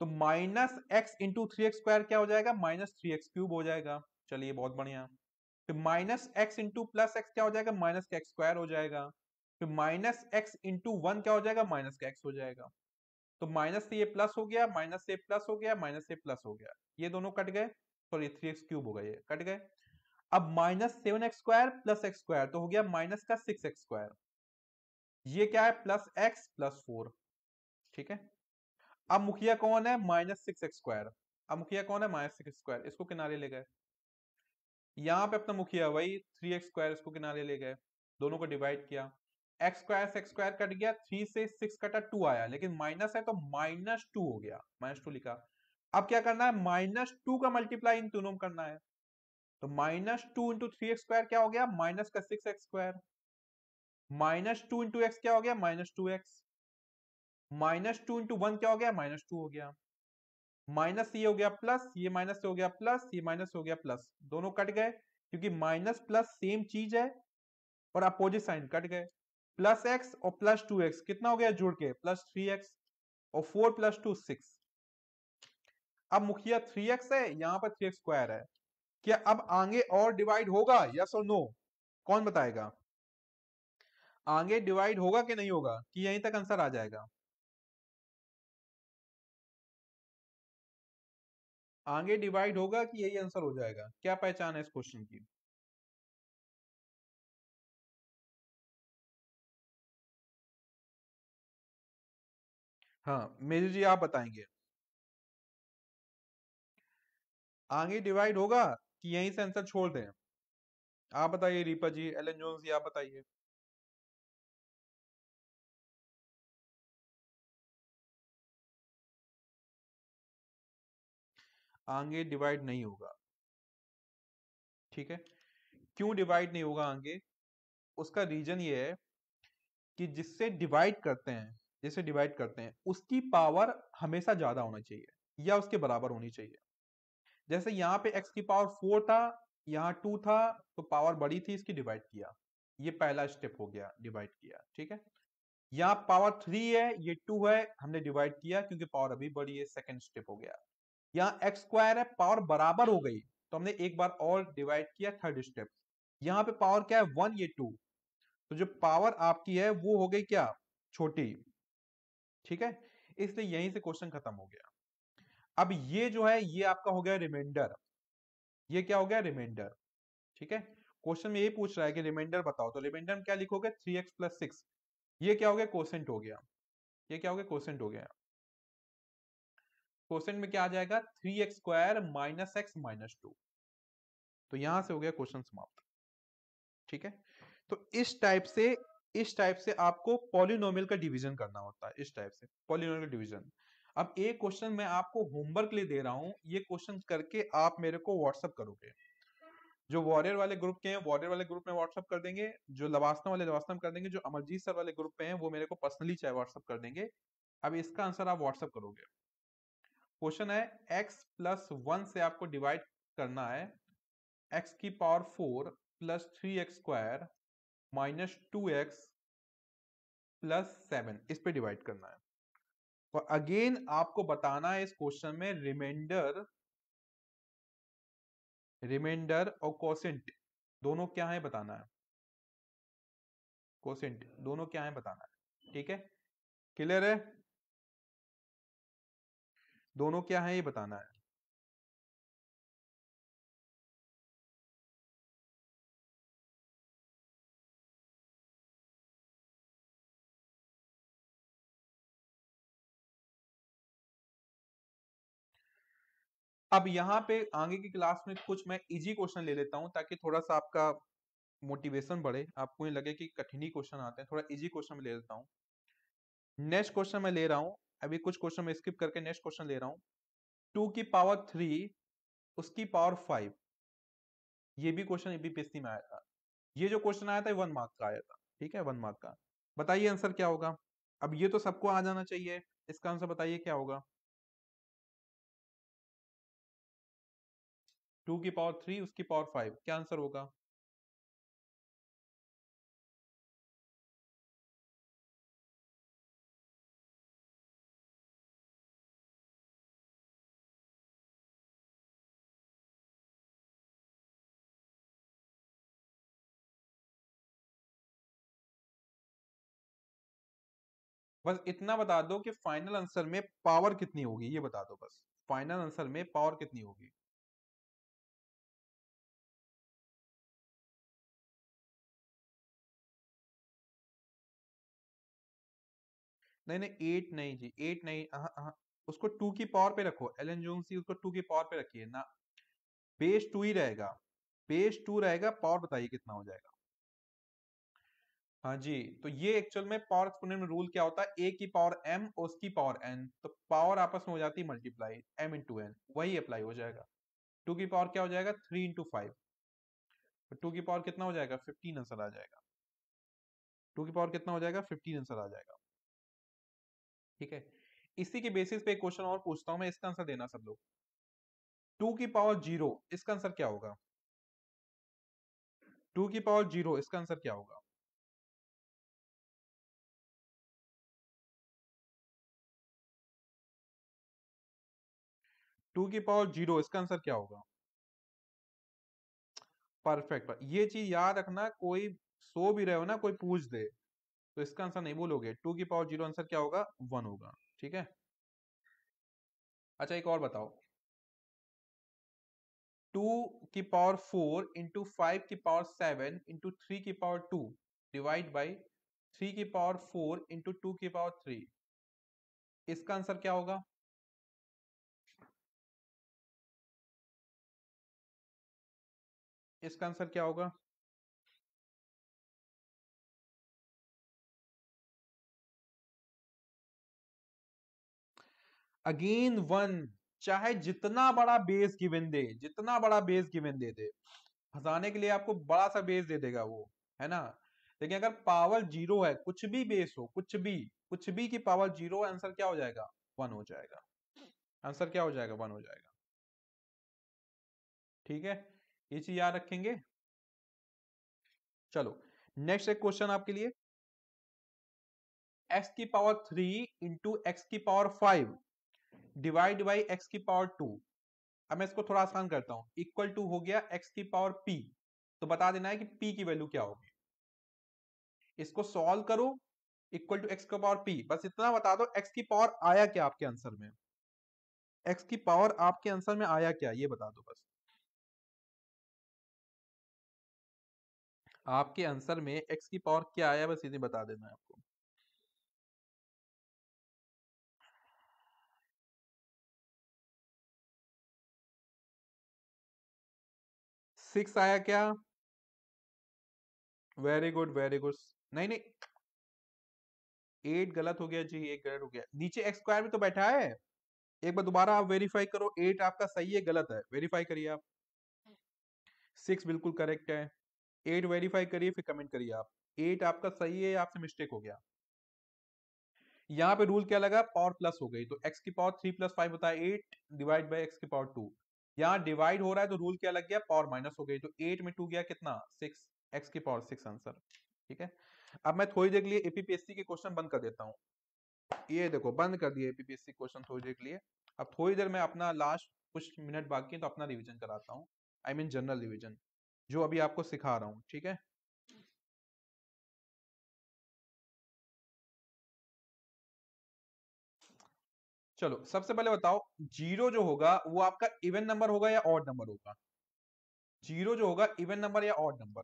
तो minus x into three x square क्या हो जाएगा माइनस थ्री एक्स क्यूब हो जाएगा चलिए बहुत बढ़िया फिर minus x into plus x क्या हो जाएगा माइनस का एक्स स्क्वायर हो जाएगा फिर माइनस एक्स इंटू वन क्या हो जाएगा माइनस का एक्स हो जाएगा तो माइनस से ये प्लस हो गया माइनस से प्लस हो गया माइनस से प्लस हो गया ये दोनों कट गए सॉरी थ्री एक्स क्यूब हो गए ये कट गए अब minus seven x square plus x square तो हो गया माइनस का सिक्स एक्स स्क्वायर ये क्या है प्लस एक्स प्लस फोर ठीक है अब मुखिया कौन है माइनस सिक्स एक्स स्क्वायर अब मुखिया कौन है माइनस सिक्स स्क्वायर इसको किनारे ले गए यहां पे अपना मुखिया वही थ्री एक्स स्क्वायर इसको किनारे ले गए दोनों को डिवाइड किया एक्स स्क्वायर से स्क्वायर कट गया थ्री से सिक्स कटा टू आया लेकिन माइनस है तो माइनस टू हो गया माइनस टू लिखा अब क्या करना है माइनस टू का मल्टीप्लाई इन दोनों करना है तो minus two into three x square क्या हो गया माइनस का six x square minus two into x क्या हो गया minus two x minus two into one क्या हो गया माइनस टू हो गया माइनस ये हो गया प्लस ये माइनस हो गया प्लस ये माइनस हो गया प्लस दोनों कट गए क्योंकि माइनस प्लस सेम चीज है और अपोजिट साइन कट गए प्लस एक्स और प्लस टू एक्स कितना हो गया जुड़ के प्लस थ्री एक्स और फोर प्लस टू सिक्स अब मुखिया थ्री एक्स है यहाँ पर थ्री एक्स स्क्वायर है क्या अब आगे और डिवाइड होगा यस और नो कौन बताएगा आगे डिवाइड होगा कि नहीं होगा कि यहीं तक आंसर आ जाएगा आगे डिवाइड होगा कि यही आंसर हो जाएगा क्या पहचान है इस क्वेश्चन की हाँ मेजर जी आप बताएंगे आगे डिवाइड होगा कि यहीं से आंसर छोड़ दें आप बताइए रीपा जी एलन जो जी आप बताइए आगे डिवाइड नहीं होगा ठीक है क्यों डिवाइड नहीं होगा आगे उसका रीजन ये है कि जिससे डिवाइड करते हैं जैसे डिवाइड करते हैं उसकी पावर हमेशा ज्यादा होना चाहिए या उसके बराबर होनी चाहिए जैसे यहाँ पे एक्स की पावर फोर था यहाँ टू था तो पावर बड़ी थी इसकी डिवाइड किया ये पहला स्टेप हो गया डिवाइड किया ठीक है यहाँ पावर थ्री है ये टू है हमने डिवाइड किया क्योंकि पावर अभी बड़ी है सेकेंड स्टेप हो गया यहाँ एक्स स्क्वायर है पावर बराबर हो गई तो हमने एक बार और डिवाइड किया थर्ड स्टेप यहाँ पे पावर क्या है वन ये टू तो जो पावर आपकी है वो हो गई क्या छोटी ठीक है इसलिए यहीं से क्वेश्चन खत्म हो गया अब ये जो है ये आपका हो गया रिमाइंडर ये क्या हो गया रिमाइंडर ठीक है क्वेश्चन में ये पूछ रहा है कि रिमाइंडर बताओ तो रिमाइंडर क्या लिखोगे थ्री एक्स प्लस सिक्स ये क्या हो गया कोसेंट हो गया ये क्या हो गया कोसेंट हो गया क्वेश्चन में क्या आ जाएगा three x square minus x minus two तो यहां से हो गया क्वेश्चन समाप्त ठीक है तो इस टाइप से इस टाइप से आपको पॉलिनोमियल का डिवीजन करना होता है इस टाइप से पॉलिनोमियल डिवीजन अब एक क्वेश्चन मैं आपको होमवर्क लिए दे रहा हूँ ये क्वेश्चन करके आप मेरे को व्हाट्सअप करोगे जो वॉरियर वाले ग्रुप के हैं वॉरियर वाले ग्रुप में व्हाट्सअप कर देंगे जो लवासना वाले लवासना कर देंगे जो अमरजीत सर वाले ग्रुप पे हैं वो मेरे को पर्सनली चाहे व्हाट्सअप कर देंगे अब इसका आंसर आप व्हाट्सअप करोगे क्वेश्चन है एक्स प्लस वन से आपको डिवाइड करना है एक्स की power four plus three x square minus two x plus seven इस पे डिवाइड करना है और तो अगेन आपको बताना है इस क्वेश्चन में रिमाइंडर रिमाइंडर और कोसेंट दोनों क्या है बताना है कोसेंट दोनों क्या है बताना है ठीक है क्लियर है दोनों क्या है ये बताना है अब यहाँ पे आगे की क्लास में कुछ मैं इजी क्वेश्चन ले लेता हूँ ताकि थोड़ा सा आपका मोटिवेशन बढ़े आपको ये लगे कि कठिनी क्वेश्चन आते हैं थोड़ा इजी क्वेश्चन में ले लेता हूँ नेक्स्ट क्वेश्चन मैं ले रहा हूँ अभी कुछ क्वेश्चन मैं स्किप करके नेक्स्ट क्वेश्चन ले रहा हूँ टू की पावर थ्री उसकी पावर फाइव ये भी क्वेश्चन एबीपीएससी में आया था ये जो क्वेश्चन आया था वन मार्क का आया था ठीक है वन मार्क का बताइए आंसर क्या होगा अब ये तो सबको आ जाना चाहिए इसका आंसर बताइए क्या होगा टू की पावर थ्री उसकी पावर फाइव क्या आंसर होगा बस इतना बता दो कि फाइनल आंसर में पावर कितनी होगी ये बता दो बस फाइनल आंसर में पावर कितनी होगी नहीं नहीं एट नहीं जी एट नहीं आहा, आहा, उसको टू की पावर पे रखो एलन जोन्सी उसको टू की पावर पे रखिए ना बेस टू ही रहेगा बेस टू रहेगा पावर बताइए कितना हो जाएगा हाँ जी तो ये एक्चुअल में पावर एक्सपोनेंट रूल क्या होता है ए की पावर एम और उसकी पावर एन तो पावर आपस में हो जाती है मल्टीप्लाई एम इंटू एन वही अप्लाई हो जाएगा टू की पावर क्या हो जाएगा थ्री इंटू फाइव टू की पावर कितना हो जाएगा फिफ्टीन आंसर आ जाएगा टू की पावर कितना हो जाएगा फिफ्टीन आंसर आ जाएगा ठीक है इसी के बेसिस पे क्वेश्चन और पूछता हूं मैं इसका आंसर देना सब लोग टू की पावर जीरो इसका आंसर क्या होगा टू की पावर जीरो इसका आंसर क्या होगा टू की पावर जीरो इसका आंसर क्या होगा परफेक्ट ये चीज याद रखना कोई सो भी रहे हो ना कोई पूछ दे तो इसका आंसर नहीं बोलोगे टू की पावर जीरो आंसर क्या होगा वन होगा ठीक है अच्छा एक और बताओ टू की पावर फोर इंटू फाइव की पावर सेवन इंटू थ्री की power two divide by three की पावर फोर इंटू टू की पावर थ्री इसका आंसर क्या होगा इसका आंसर क्या होगा अगेन वन चाहे जितना बड़ा बेस गिवन दे जितना बड़ा बेस गिवन दे दे फंसाने के लिए आपको बड़ा सा बेस दे देगा वो है ना लेकिन अगर पावर जीरो है कुछ भी बेस हो कुछ भी कुछ भी की पावर जीरो आंसर क्या हो जाएगा वन हो जाएगा आंसर क्या हो जाएगा वन हो जाएगा ठीक है ये चीज याद रखेंगे चलो नेक्स्ट एक क्वेश्चन आपके लिए x की पावर थ्री इंटू एक्स की power five divide by x की पावर टू अब मैं इसको थोड़ा आसान करता हूँ इक्वल टू हो गया एक्स की पावर पी तो बता देना है कि पी की वैल्यू क्या होगी इसको सॉल्व करो इक्वल टू एक्स की पावर पी बस इतना बता दो एक्स की पावर आया क्या आपके आंसर में एक्स की पावर आपके आंसर में आया क्या ये बता दो बस आपके आंसर में एक्स की पावर क्या आया बस इतनी बता देना है आपको सिक्स आया क्या वेरी गुड वेरी गुड नहीं नहीं एट गलत हो गया जी एक गलत हो गया नीचे एक्स स्क्वायर भी तो बैठा है एक बार दोबारा आप वेरीफाई करो एट आपका सही है गलत है वेरीफाई करिए आप हम्म। सिक्स बिल्कुल करेक्ट है एट वेरीफाई करिए फिर कमेंट करिए आप एट आपका सही है आपसे मिस्टेक हो गया यहाँ पे रूल क्या लगा पावर प्लस हो गई तो एक्स की पावर थ्री प्लस फाइव होता है एट डिवाइड बाई एक्स की पावर टू यहाँ डिवाइड हो रहा है तो रूल क्या लग गया पावर माइनस हो गई तो एट में टू गया कितना सिक्स एक्स की पावर सिक्स आंसर ठीक है अब मैं थोड़ी देर के लिए एपीपीएससी के क्वेश्चन बंद कर देता हूँ ये देखो बंद कर दिए एपीपीएससी क्वेश्चन थोड़ी देर के लिए अब थोड़ी देर में अपना लास्ट कुछ मिनट बाकी है तो अपना रिविजन कराता हूँ आई मीन जनरल रिविजन जो अभी आपको सिखा रहा हूँ ठीक है चलो सबसे पहले बताओ जीरो जो होगा वो आपका इवन नंबर होगा या ऑड नंबर होगा जीरो जो होगा इवन नंबर या ऑड नंबर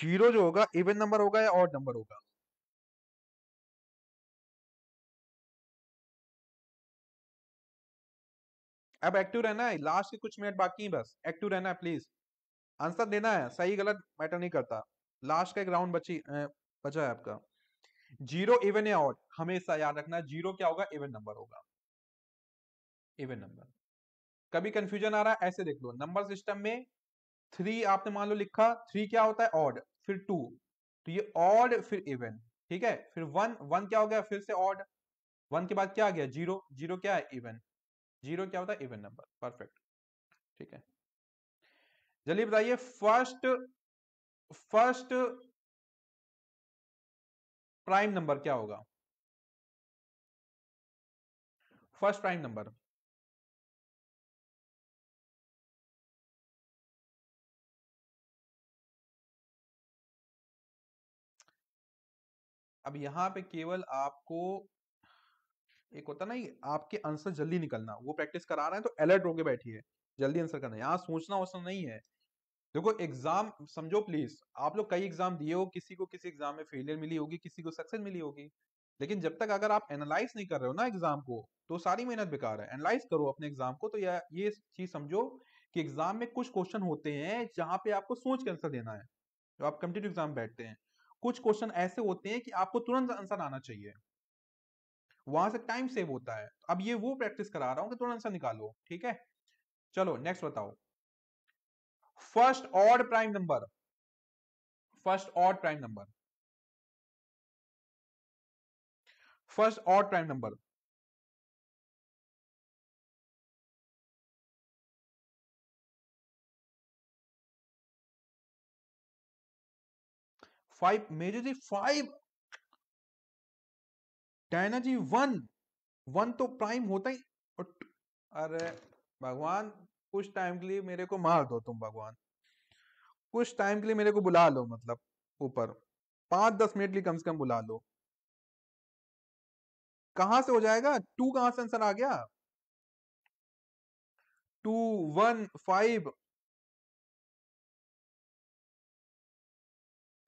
जीरो जो होगा इवन नंबर होगा या ऑड नंबर होगा अब एक्टिव रहना है लास्ट के कुछ मिनट बाकी है बस एक्टिव रहना है प्लीज आंसर देना है सही गलत मैटर नहीं करता लास्ट का एक राउंड बची बचा है आपका जीरो इवन या ऑड हमेशा याद रखना जीरो क्या होगा इवन नंबर होगा इवन नंबर कभी कंफ्यूजन आ रहा है ऐसे देख लो नंबर सिस्टम में थ्री आपने मान लो लिखा थ्री क्या होता है ऑड फिर टू तो ये ऑड फिर इवन ठीक है फिर वन वन क्या हो गया फिर से ऑड वन के बाद क्या आ गया जीरो जीरो क्या है इवन जीरो क्या होता है इवन नंबर परफेक्ट ठीक है जल्दी बताइए फर्स्ट फर्स्ट प्राइम नंबर क्या होगा फर्स्ट प्राइम नंबर अब यहां पे केवल आपको एक होता ना आपके आंसर जल्दी निकलना वो प्रैक्टिस करा रहे हैं तो अलर्ट होके बैठिए जल्दी आंसर करना यहां सोचना वोचना नहीं है देखो एग्जाम समझो प्लीज आप लोग कई एग्जाम दिए हो किसी को किसी एग्जाम में फेलियर मिली होगी किसी को सक्सेस मिली होगी लेकिन जब तक अगर आप एनालाइज नहीं कर रहे हो ना एग्जाम को तो सारी मेहनत बेकार है एनालाइज करो अपने एग्जाम को तो या ये चीज समझो कि एग्जाम में कुछ क्वेश्चन होते हैं जहां पे आपको सोच के आंसर देना है जब आप कम्पिटेटिव एग्जाम बैठते हैं कुछ क्वेश्चन ऐसे होते हैं कि आपको तुरंत आंसर आना चाहिए वहां से टाइम सेव होता है अब ये वो प्रैक्टिस करा रहा हूँ कि तुरंत आंसर निकालो ठीक है चलो नेक्स्ट बताओ first odd prime number first odd prime number first odd prime number five मेजर जी फाइव डायना जी वन वन तो प्राइम होता ही अरे भगवान कुछ टाइम के लिए मेरे को मार दो तुम भगवान कुछ टाइम के लिए मेरे को बुला लो मतलब ऊपर पांच दस मिनट लिए कम से कम बुला लो कहां से हो जाएगा टू कहां से आंसर आ गया टू वन फाइव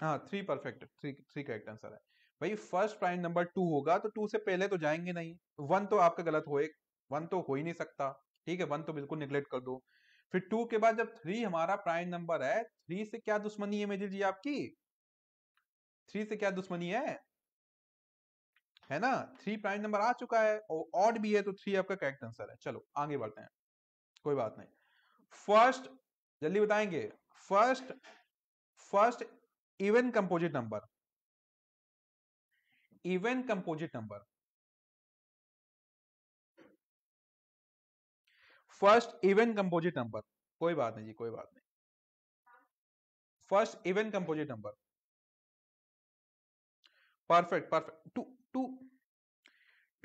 हाँ three perfect three three correct answer है भाई फर्स्ट प्राइम नंबर टू होगा तो टू से पहले तो जाएंगे नहीं वन तो आपका गलत होए वन तो हो ही नहीं सकता ठीक है वन तो बिल्कुल निगलेक्ट कर दो फिर टू के बाद जब थ्री हमारा प्राइम नंबर है थ्री से क्या दुश्मनी है मेजर जी आपकी थ्री से क्या दुश्मनी है है ना थ्री प्राइम नंबर आ चुका है और ऑड भी है तो थ्री आपका करेक्ट आंसर है चलो आगे बढ़ते हैं कोई बात नहीं फर्स्ट जल्दी बताएंगे first first even composite number even composite number first even composite number कोई बात नहीं जी कोई बात नहीं first even composite number perfect perfect two two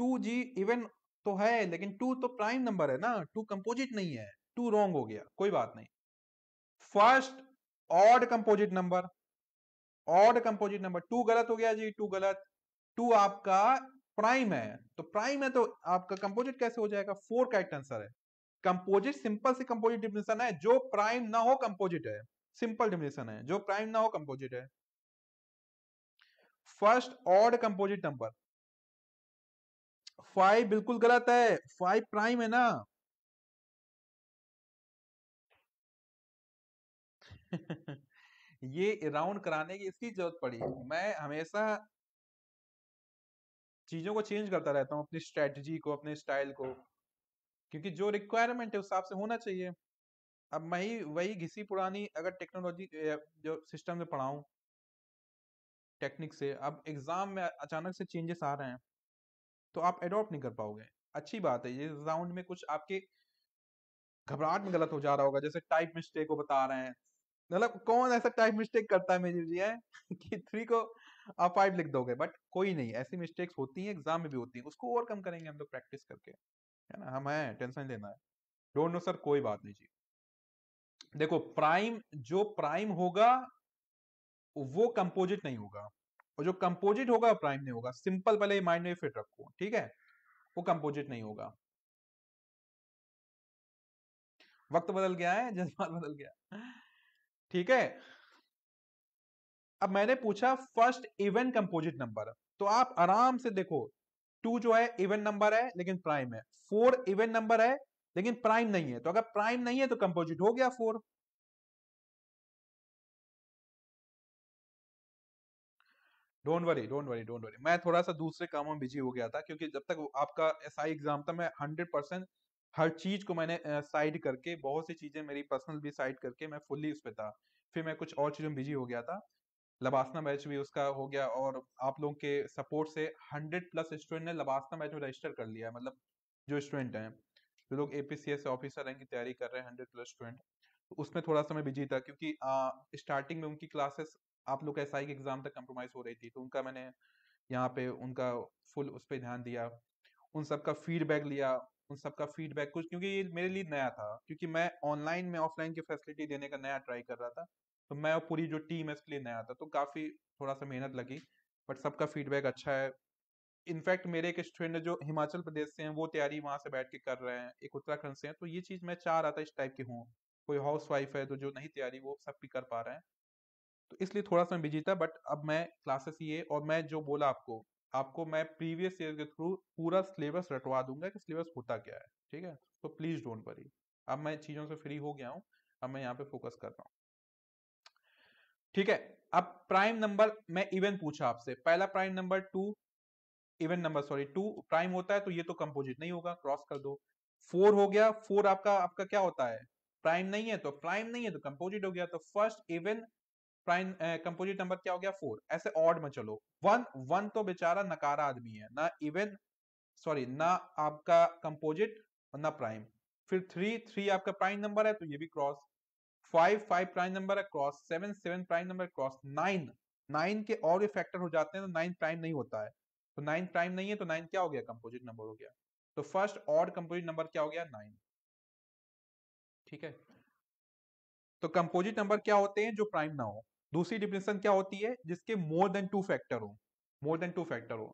two जी इवन तो है लेकिन टू तो प्राइम नंबर है ना टू कंपोजिट नहीं है टू रॉन्ग हो गया कोई बात नहीं first odd composite number odd composite number two गलत हो गया जी टू गलत टू आपका प्राइम है तो प्राइम है तो आपका कंपोजिट कैसे हो जाएगा फोर का आंसर है कंपोजिट सिंपल से कंपोजिट डिफिनेशन है जो प्राइम ना हो कंपोजिट है सिंपल डिफिनेशन है जो प्राइम ना हो कंपोजिट है first odd composite number five बिल्कुल गलत है फाइव प्राइम है ना ये राउंड कराने की इसकी जरूरत पड़ी मैं हमेशा चीजों को चेंज करता रहता हूं अपनी स्ट्रेटजी को अपने स्टाइल को क्योंकि जो रिक्वायरमेंट है उस हिसाब से होना चाहिए अब मैं ही वही घिसी पुरानी अगर टेक्नोलॉजी जो सिस्टम में पढ़ाऊँ टेक्निक से अब एग्ज़ाम में अचानक से चेंजेस आ रहे हैं तो आप एडॉप्ट नहीं कर पाओगे अच्छी बात है ये राउंड में कुछ आपके घबराहट में गलत हो जा रहा होगा जैसे टाइप मिस्टेक को बता रहे हैं मतलब कौन ऐसा टाइप मिस्टेक करता है मेजर जी है कि थ्री को आप फाइव लिख दोगे बट कोई नहीं ऐसी मिस्टेक्स होती हैं एग्जाम में भी होती हैं उसको ओवरकम करेंगे हम लोग प्रैक्टिस करके है ना हम हैं टेंशन लेना है डोंट नो सर कोई बात नहीं जी देखो प्राइम जो प्राइम होगा वो कंपोजिट नहीं होगा और जो कंपोजिट होगा प्राइम नहीं होगा सिंपल पहले माइंड में फिट रखो ठीक है वो कंपोजिट नहीं होगा वक्त बदल गया है जज्बात बदल गया ठीक है अब मैंने पूछा फर्स्ट इवन कंपोजिट नंबर तो आप आराम से देखो टू जो है इवन नंबर है लेकिन प्राइम है फोर इवन नंबर है लेकिन प्राइम नहीं है तो अगर प्राइम नहीं है तो कंपोजिट हो गया four don't worry don't worry don't worry मैं थोड़ा सा दूसरे कामों में बिजी हो गया था क्योंकि जब तक आपका एसआई एग्जाम था मैं हंड्रेड परसेंट हर चीज को मैंने साइड करके बहुत सी चीजें मेरी पर्सनल भी साइड करके मैं फुल्ली उस पर था फिर मैं कुछ और चीजों में बिजी हो गया था लबासना बैच भी उसका हो गया और आप लोगों के सपोर्ट से हंड्रेड प्लस स्टूडेंट ने लबासना बैच में रजिस्टर कर लिया है मतलब जो स्टूडेंट हैं जो लोग एपीसीएस ऑफिसर रैंक की तैयारी कर रहे हैं हंड्रेड प्लस स्टूडेंट तो उसमें थोड़ा समय बिजी था क्योंकि स्टार्टिंग में उनकी क्लासेस आप लोग एस आई के एग्जाम तक कम्प्रोमाइज हो रही थी तो उनका मैंने यहाँ पे उनका फुल उस पर ध्यान दिया उन सब का फीडबैक लिया उन सब का फीडबैक कुछ क्योंकि ये मेरे लिए नया था क्योंकि मैं ऑनलाइन में ऑफलाइन की फैसिलिटी देने का नया ट्राई कर रहा था तो मैं और पूरी जो टीम है इसके लिए नया था तो काफ़ी थोड़ा सा मेहनत लगी बट सबका फीडबैक अच्छा है इनफैक्ट मेरे एक स्टूडेंट जो हिमाचल प्रदेश से हैं वो तैयारी वहाँ से बैठ के कर रहे हैं एक उत्तराखंड से हैं तो ये चीज़ मैं चाह रहा था इस टाइप के हों कोई हाउस वाइफ है तो जो नहीं तैयारी वो सब भी कर पा रहे हैं तो इसलिए थोड़ा सा बिजी था बट अब मैं क्लासेस ये और मैं जो बोला आपको आपको मैं प्रीवियस ईयर के थ्रू पूरा सिलेबस रटवा दूंगा कि सिलेबस होता क्या है ठीक है तो प्लीज़ डोंट वरी अब मैं चीज़ों से फ्री हो गया हूँ अब मैं यहाँ पे फोकस कर रहा हूँ ठीक है अब प्राइम नंबर मैं इवन पूछा आपसे पहला prime number two even number sorry two prime होता है तो ये तो कंपोजिट नहीं होगा क्रॉस कर दो फोर हो गया फोर आपका आपका क्या होता है प्राइम नहीं है तो प्राइम नहीं है तो कंपोजिट हो गया तो first even prime composite number क्या हो गया फोर ऐसे ऑड में चलो वन वन तो बेचारा नकारा आदमी है ना इवन सॉरी ना आपका कंपोजिट और ना प्राइम फिर थ्री थ्री आपका प्राइम नंबर है तो ये भी cross five five prime number across seven seven prime number across nine nine के और भी फैक्टर हो जाते हैं तो नाइन प्राइम नहीं होता है तो नाइन प्राइम नहीं है तो नाइन क्या हो गया कंपोजिट नंबर हो गया तो फर्स्ट ऑड कंपोजिट नंबर क्या हो गया नाइन ठीक है तो कंपोजिट नंबर क्या होते हैं जो प्राइम ना हो दूसरी डिफिनेशन क्या होती है जिसके मोर देन टू फैक्टर हो मोर देन टू फैक्टर हो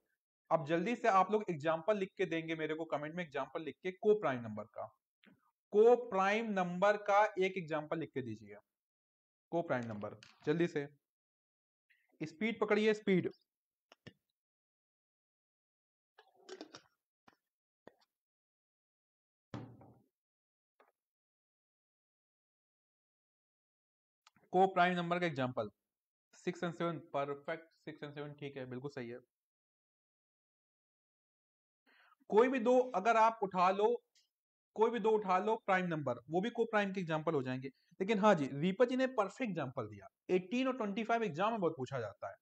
अब जल्दी से आप लोग एग्जाम्पल लिख के देंगे मेरे को कमेंट में एग्जाम्पल लिख के को प्राइम नंबर का को प्राइम नंबर का एक एग्जाम्पल लिख के दीजिएगा को प्राइम नंबर जल्दी से स्पीड पकड़िए स्पीड को प्राइम नंबर का example six and seven perfect six and seven ठीक है बिल्कुल सही है कोई भी दो अगर आप उठा लो कोई भी दो उठा लो प्राइम नंबर वो भी को प्राइम के एग्जाम्पल हो जाएंगे लेकिन हाँ जी दीपक जी ने परफेक्ट एग्जाम्पल दिया 18 और 25 एग्जाम में बहुत पूछा जाता है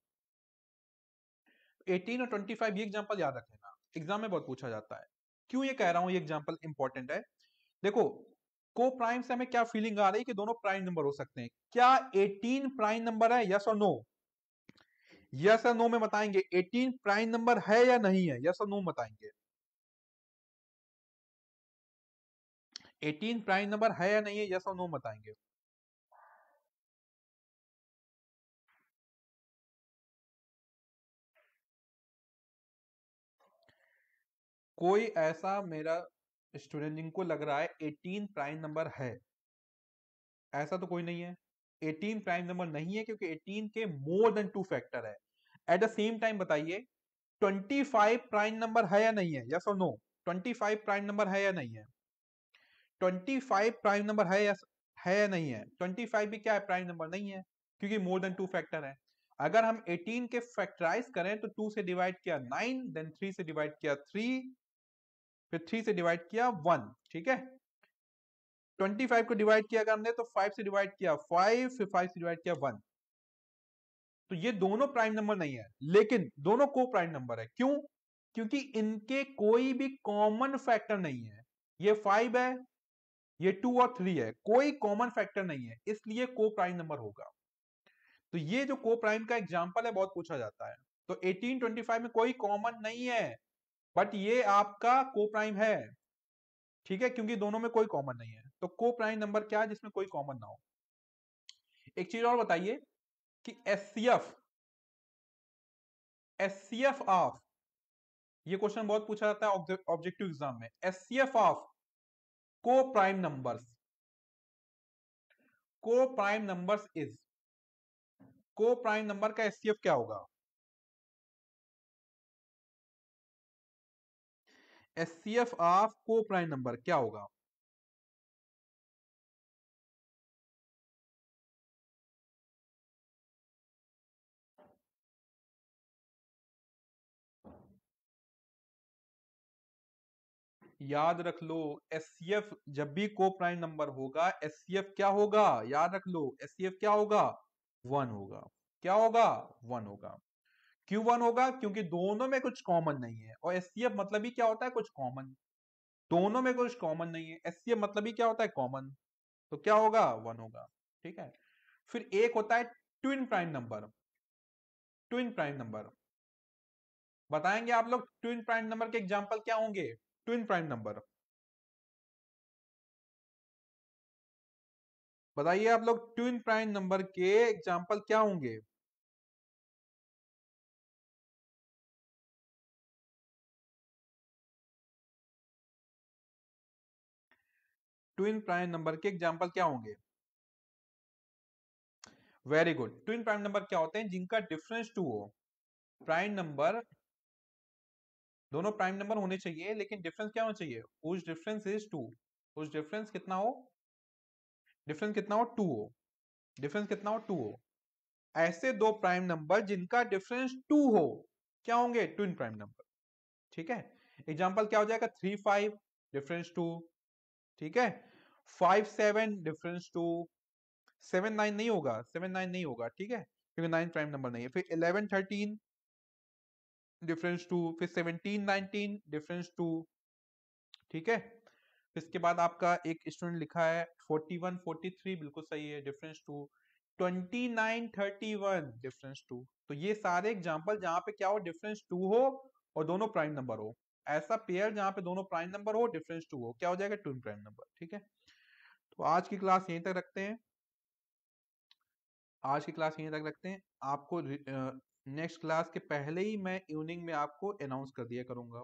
18 और 25 ये एग्जाम्पल याद रख लेना एग्जाम में बहुत पूछा जाता है क्यों ये कह रहा हूँ ये एग्जाम्पल इंपॉर्टेंट है देखो को प्राइम से हमें क्या फीलिंग आ रही है कि दोनों प्राइम नंबर हो सकते हैं क्या एटीन प्राइम नंबर है यस और नो यस और नो में बताएंगे एटीन प्राइम नंबर है या नहीं है यस और नो बताएंगे एटीन प्राइम नंबर है या नहीं है यस और नो बताएंगे कोई ऐसा मेरा स्टूडेंट जिनको लग रहा है एटीन प्राइम नंबर है ऐसा तो कोई नहीं है एटीन प्राइम नंबर नहीं है क्योंकि एटीन के मोर देन टू फैक्टर है एट द सेम टाइम बताइए ट्वेंटी फाइव प्राइम नंबर है या नहीं है यस और no twenty five prime number है या नहीं है ट्वेंटी फाइव प्राइम नंबर है या है या नहीं है ट्वेंटी फाइव भी क्या है प्राइम नंबर नहीं है क्योंकि मोर देन टू फैक्टर है अगर हम 18 के फैक्टराइज करें तो 2 से डिवाइड किया 9 देन 3 से डिवाइड किया 3 फिर 3 से डिवाइड किया 1 ठीक है 25 को डिवाइड किया अगर हमने तो 5 से डिवाइड किया 5 फिर 5 से डिवाइड किया 1 तो ये दोनों प्राइम नंबर नहीं है लेकिन दोनों को प्राइम नंबर है क्यों क्योंकि इनके कोई भी कॉमन फैक्टर नहीं है ये 5 है ये टू और थ्री है कोई कॉमन फैक्टर नहीं है इसलिए को प्राइम नंबर होगा तो ये जो को प्राइम का एग्जाम्पल है बहुत पूछा जाता है तो 1825 में कोई कॉमन नहीं है बट ये आपका को प्राइम है ठीक है क्योंकि दोनों में कोई कॉमन नहीं है तो को प्राइम नंबर क्या है जिसमें कोई कॉमन ना हो एक चीज और बताइए कि S C F S C F of ये क्वेश्चन बहुत पूछा जाता है ऑब्जेक्टिव एग्जाम में एस सी एफ ऑफ को प्राइम नंबर्स को प्राइम नंबर्स इज को प्राइम नंबर का एससीएफ क्या होगा एससीएफ ऑफ को प्राइम नंबर क्या होगा याद रख लो एस जब भी को प्राइम नंबर होगा एस क्या होगा याद रख लो एस क्या होगा वन होगा क्या होगा वन होगा क्यों वन होगा क्योंकि दोनों में कुछ कॉमन नहीं है और एस मतलब ही क्या होता है कुछ कॉमन दोनों में कुछ कॉमन नहीं है एस मतलब ही क्या होता है कॉमन तो क्या होगा वन होगा ठीक है फिर एक होता है twin prime number twin prime number बताएंगे आप लोग ट्विन प्राइम नंबर के एग्जाम्पल क्या होंगे ट्विन प्राइम नंबर बताइए आप लोग ट्विन प्राइम नंबर के एग्जाम्पल क्या होंगे ट्विन प्राइम नंबर के एग्जाम्पल क्या होंगे very good twin prime number क्या होते हैं जिनका डिफरेंस टू हो प्राइम नंबर दोनों प्राइम नंबर होने चाहिए लेकिन डिफरेंस क्या होना चाहिए उस डिफरेंस इज टू उस डिफरेंस कितना हो डिफरेंस कितना हो टू हो डिफरेंस कितना हो टू हो ऐसे दो प्राइम नंबर जिनका डिफरेंस टू हो क्या होंगे ट्विन प्राइम नंबर ठीक है एग्जांपल क्या हो जाएगा थ्री फाइव डिफरेंस टू ठीक है five seven difference two seven nine नहीं होगा सेवन नाइन नहीं होगा ठीक है क्योंकि नाइन प्राइम नंबर नहीं है फिर इलेवन थर्टीन डिफरेंस टू फिर सेवनटीन नाइनटीन डिफरेंस टू ठीक है फिर इसके बाद आपका एक स्टूडेंट लिखा है फोर्टी वन फोर्टी थ्री बिल्कुल सही है difference two twenty nine thirty one difference two तो ये सारे एग्जाम्पल जहाँ पे क्या हो डिफरेंस टू हो और दोनों प्राइम नंबर हो ऐसा पेयर जहाँ पे दोनों प्राइम नंबर हो डिफरेंस टू हो क्या हो जाएगा टू प्राइम नंबर ठीक है तो आज की क्लास यहीं तक रखते हैं आज की क्लास यहीं तक रखते हैं आपको नेक्स्ट क्लास के पहले ही मैं इवनिंग में आपको अनाउंस कर दिया करूंगा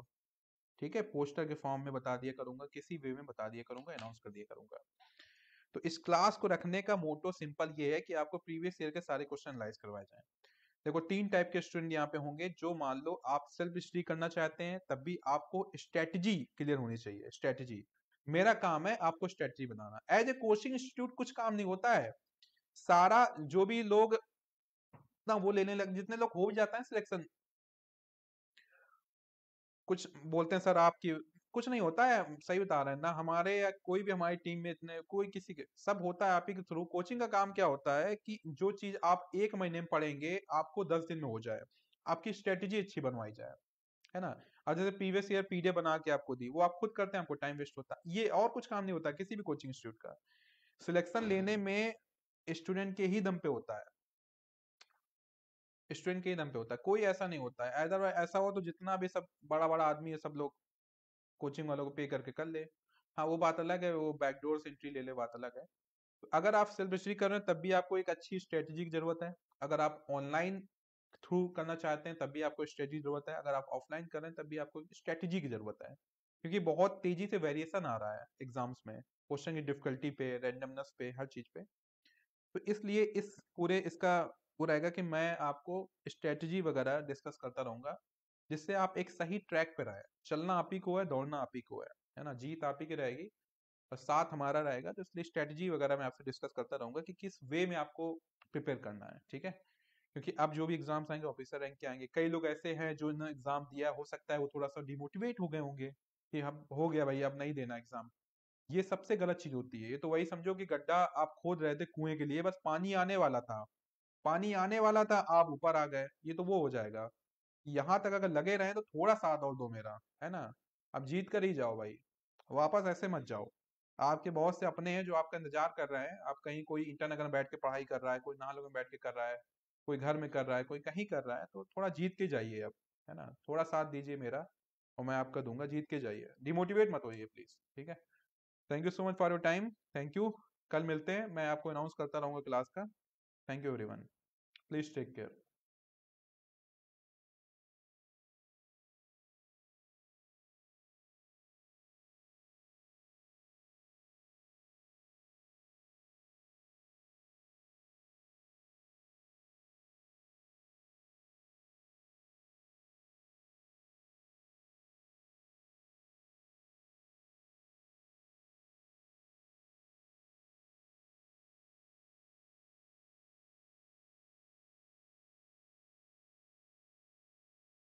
ठीक है पोस्टर के फॉर्म में बता दिया करूंगा किसी वे में बता दिया करूंगा अनाउंस कर दिया करूंगा तो इस क्लास को रखने का मोटो सिंपल ये है कि आपको प्रीवियस ईयर के सारे क्वेश्चन एनालाइज करवाए जाए देखो तीन टाइप के स्टूडेंट यहाँ पे होंगे जो मान लो आप सेल्फ स्टडी करना चाहते हैं तब भी आपको स्ट्रेटजी क्लियर होनी चाहिए स्ट्रेटजी मेरा काम है आपको स्ट्रेटजी बनाना एज ए कोचिंग इंस्टीट्यूट कुछ काम नहीं होता है सारा जो भी लोग ना वो लेने लग जितने लोग हो जाता है सिलेक्शन कुछ बोलते हैं सर आपकी कुछ नहीं होता है सही बता रहे हैं ना हमारे या कोई भी हमारी टीम में इतने कोई किसी के सब होता है आप ही के थ्रू कोचिंग का काम क्या होता है कि जो चीज आप एक महीने में पढ़ेंगे आपको दस दिन में हो जाए आपकी स्ट्रेटेजी अच्छी बनवाई जाए है ना और जैसे प्रीवियस ईयर पीडे बना के आपको दी वो आप खुद करते हैं आपको टाइम वेस्ट होता है ये और कुछ काम नहीं होता किसी भी कोचिंग इंस्टीट्यूट का सिलेक्शन लेने हम्म। में स्टूडेंट के ही दम पे होता है स्टूडेंट के ही दम पे होता है कोई ऐसा नहीं होता है अदर ऐसा हो तो जितना भी सब बड़ा बड़ा आदमी है सब लोग कोचिंग वालों को पे करके कर ले हाँ वो बात अलग है वो बैकडोर से एंट्री ले ले बात अलग है तो अगर आप सेल्फ स्टडी कर रहे हैं तब भी आपको एक अच्छी स्ट्रेटजी की जरूरत है अगर आप ऑनलाइन थ्रू करना चाहते हैं तब भी आपको स्ट्रेटजी की जरूरत है अगर आप ऑफलाइन कर रहे हैं तब भी आपको स्ट्रेटजी की जरूरत है क्योंकि बहुत तेजी से वेरिएशन आ रहा है एग्जाम्स में क्वेश्चन की डिफिकल्टी पे रेंडमनेस पे हर चीज पे तो इसलिए इस पूरे इसका वो रहेगा कि मैं आपको स्ट्रेटजी वगैरह डिस्कस करता रहूंगा जिससे आप एक सही ट्रैक पर आए चलना आप ही को है दौड़ना आप ही को है है ना जीत आप ही की रहेगी और साथ हमारा रहेगा तो इसलिए स्ट्रेटजी वगैरह मैं आपसे डिस्कस करता रहूंगा कि किस वे में आपको प्रिपेयर करना है ठीक है क्योंकि अब जो भी एग्जाम्स आएंगे ऑफिसर रैंक के आएंगे कई लोग ऐसे हैं जो इन्होंने एग्जाम दिया हो सकता है वो थोड़ा सा डिमोटिवेट हो गए होंगे कि हम हो गया भाई अब नहीं देना एग्जाम ये सबसे गलत चीज होती है ये तो वही समझो कि गड्ढा आप खोद रहे थे कुएं के लिए बस पानी आने वाला था पानी आने वाला था आप ऊपर आ गए ये तो वो हो जाएगा यहाँ तक अगर लगे रहे तो थोड़ा साथ और दो मेरा है ना अब जीत कर ही जाओ भाई वापस ऐसे मत जाओ आपके बहुत से अपने हैं जो आपका इंतजार कर रहे हैं आप कहीं कोई इंटरनगर में बैठ के पढ़ाई कर रहा है कोई नालों में बैठ के कर रहा है कोई घर में कर रहा है कोई कहीं कर रहा है तो थोड़ा जीत के जाइए अब है ना थोड़ा साथ दीजिए मेरा और मैं आपका दूंगा जीत के जाइए डिमोटिवेट मत होइए प्लीज ठीक है thank you so much for your time thank you कल मिलते हैं मैं आपको अनाउंस करता रहूंगा क्लास का thank you every Please take care.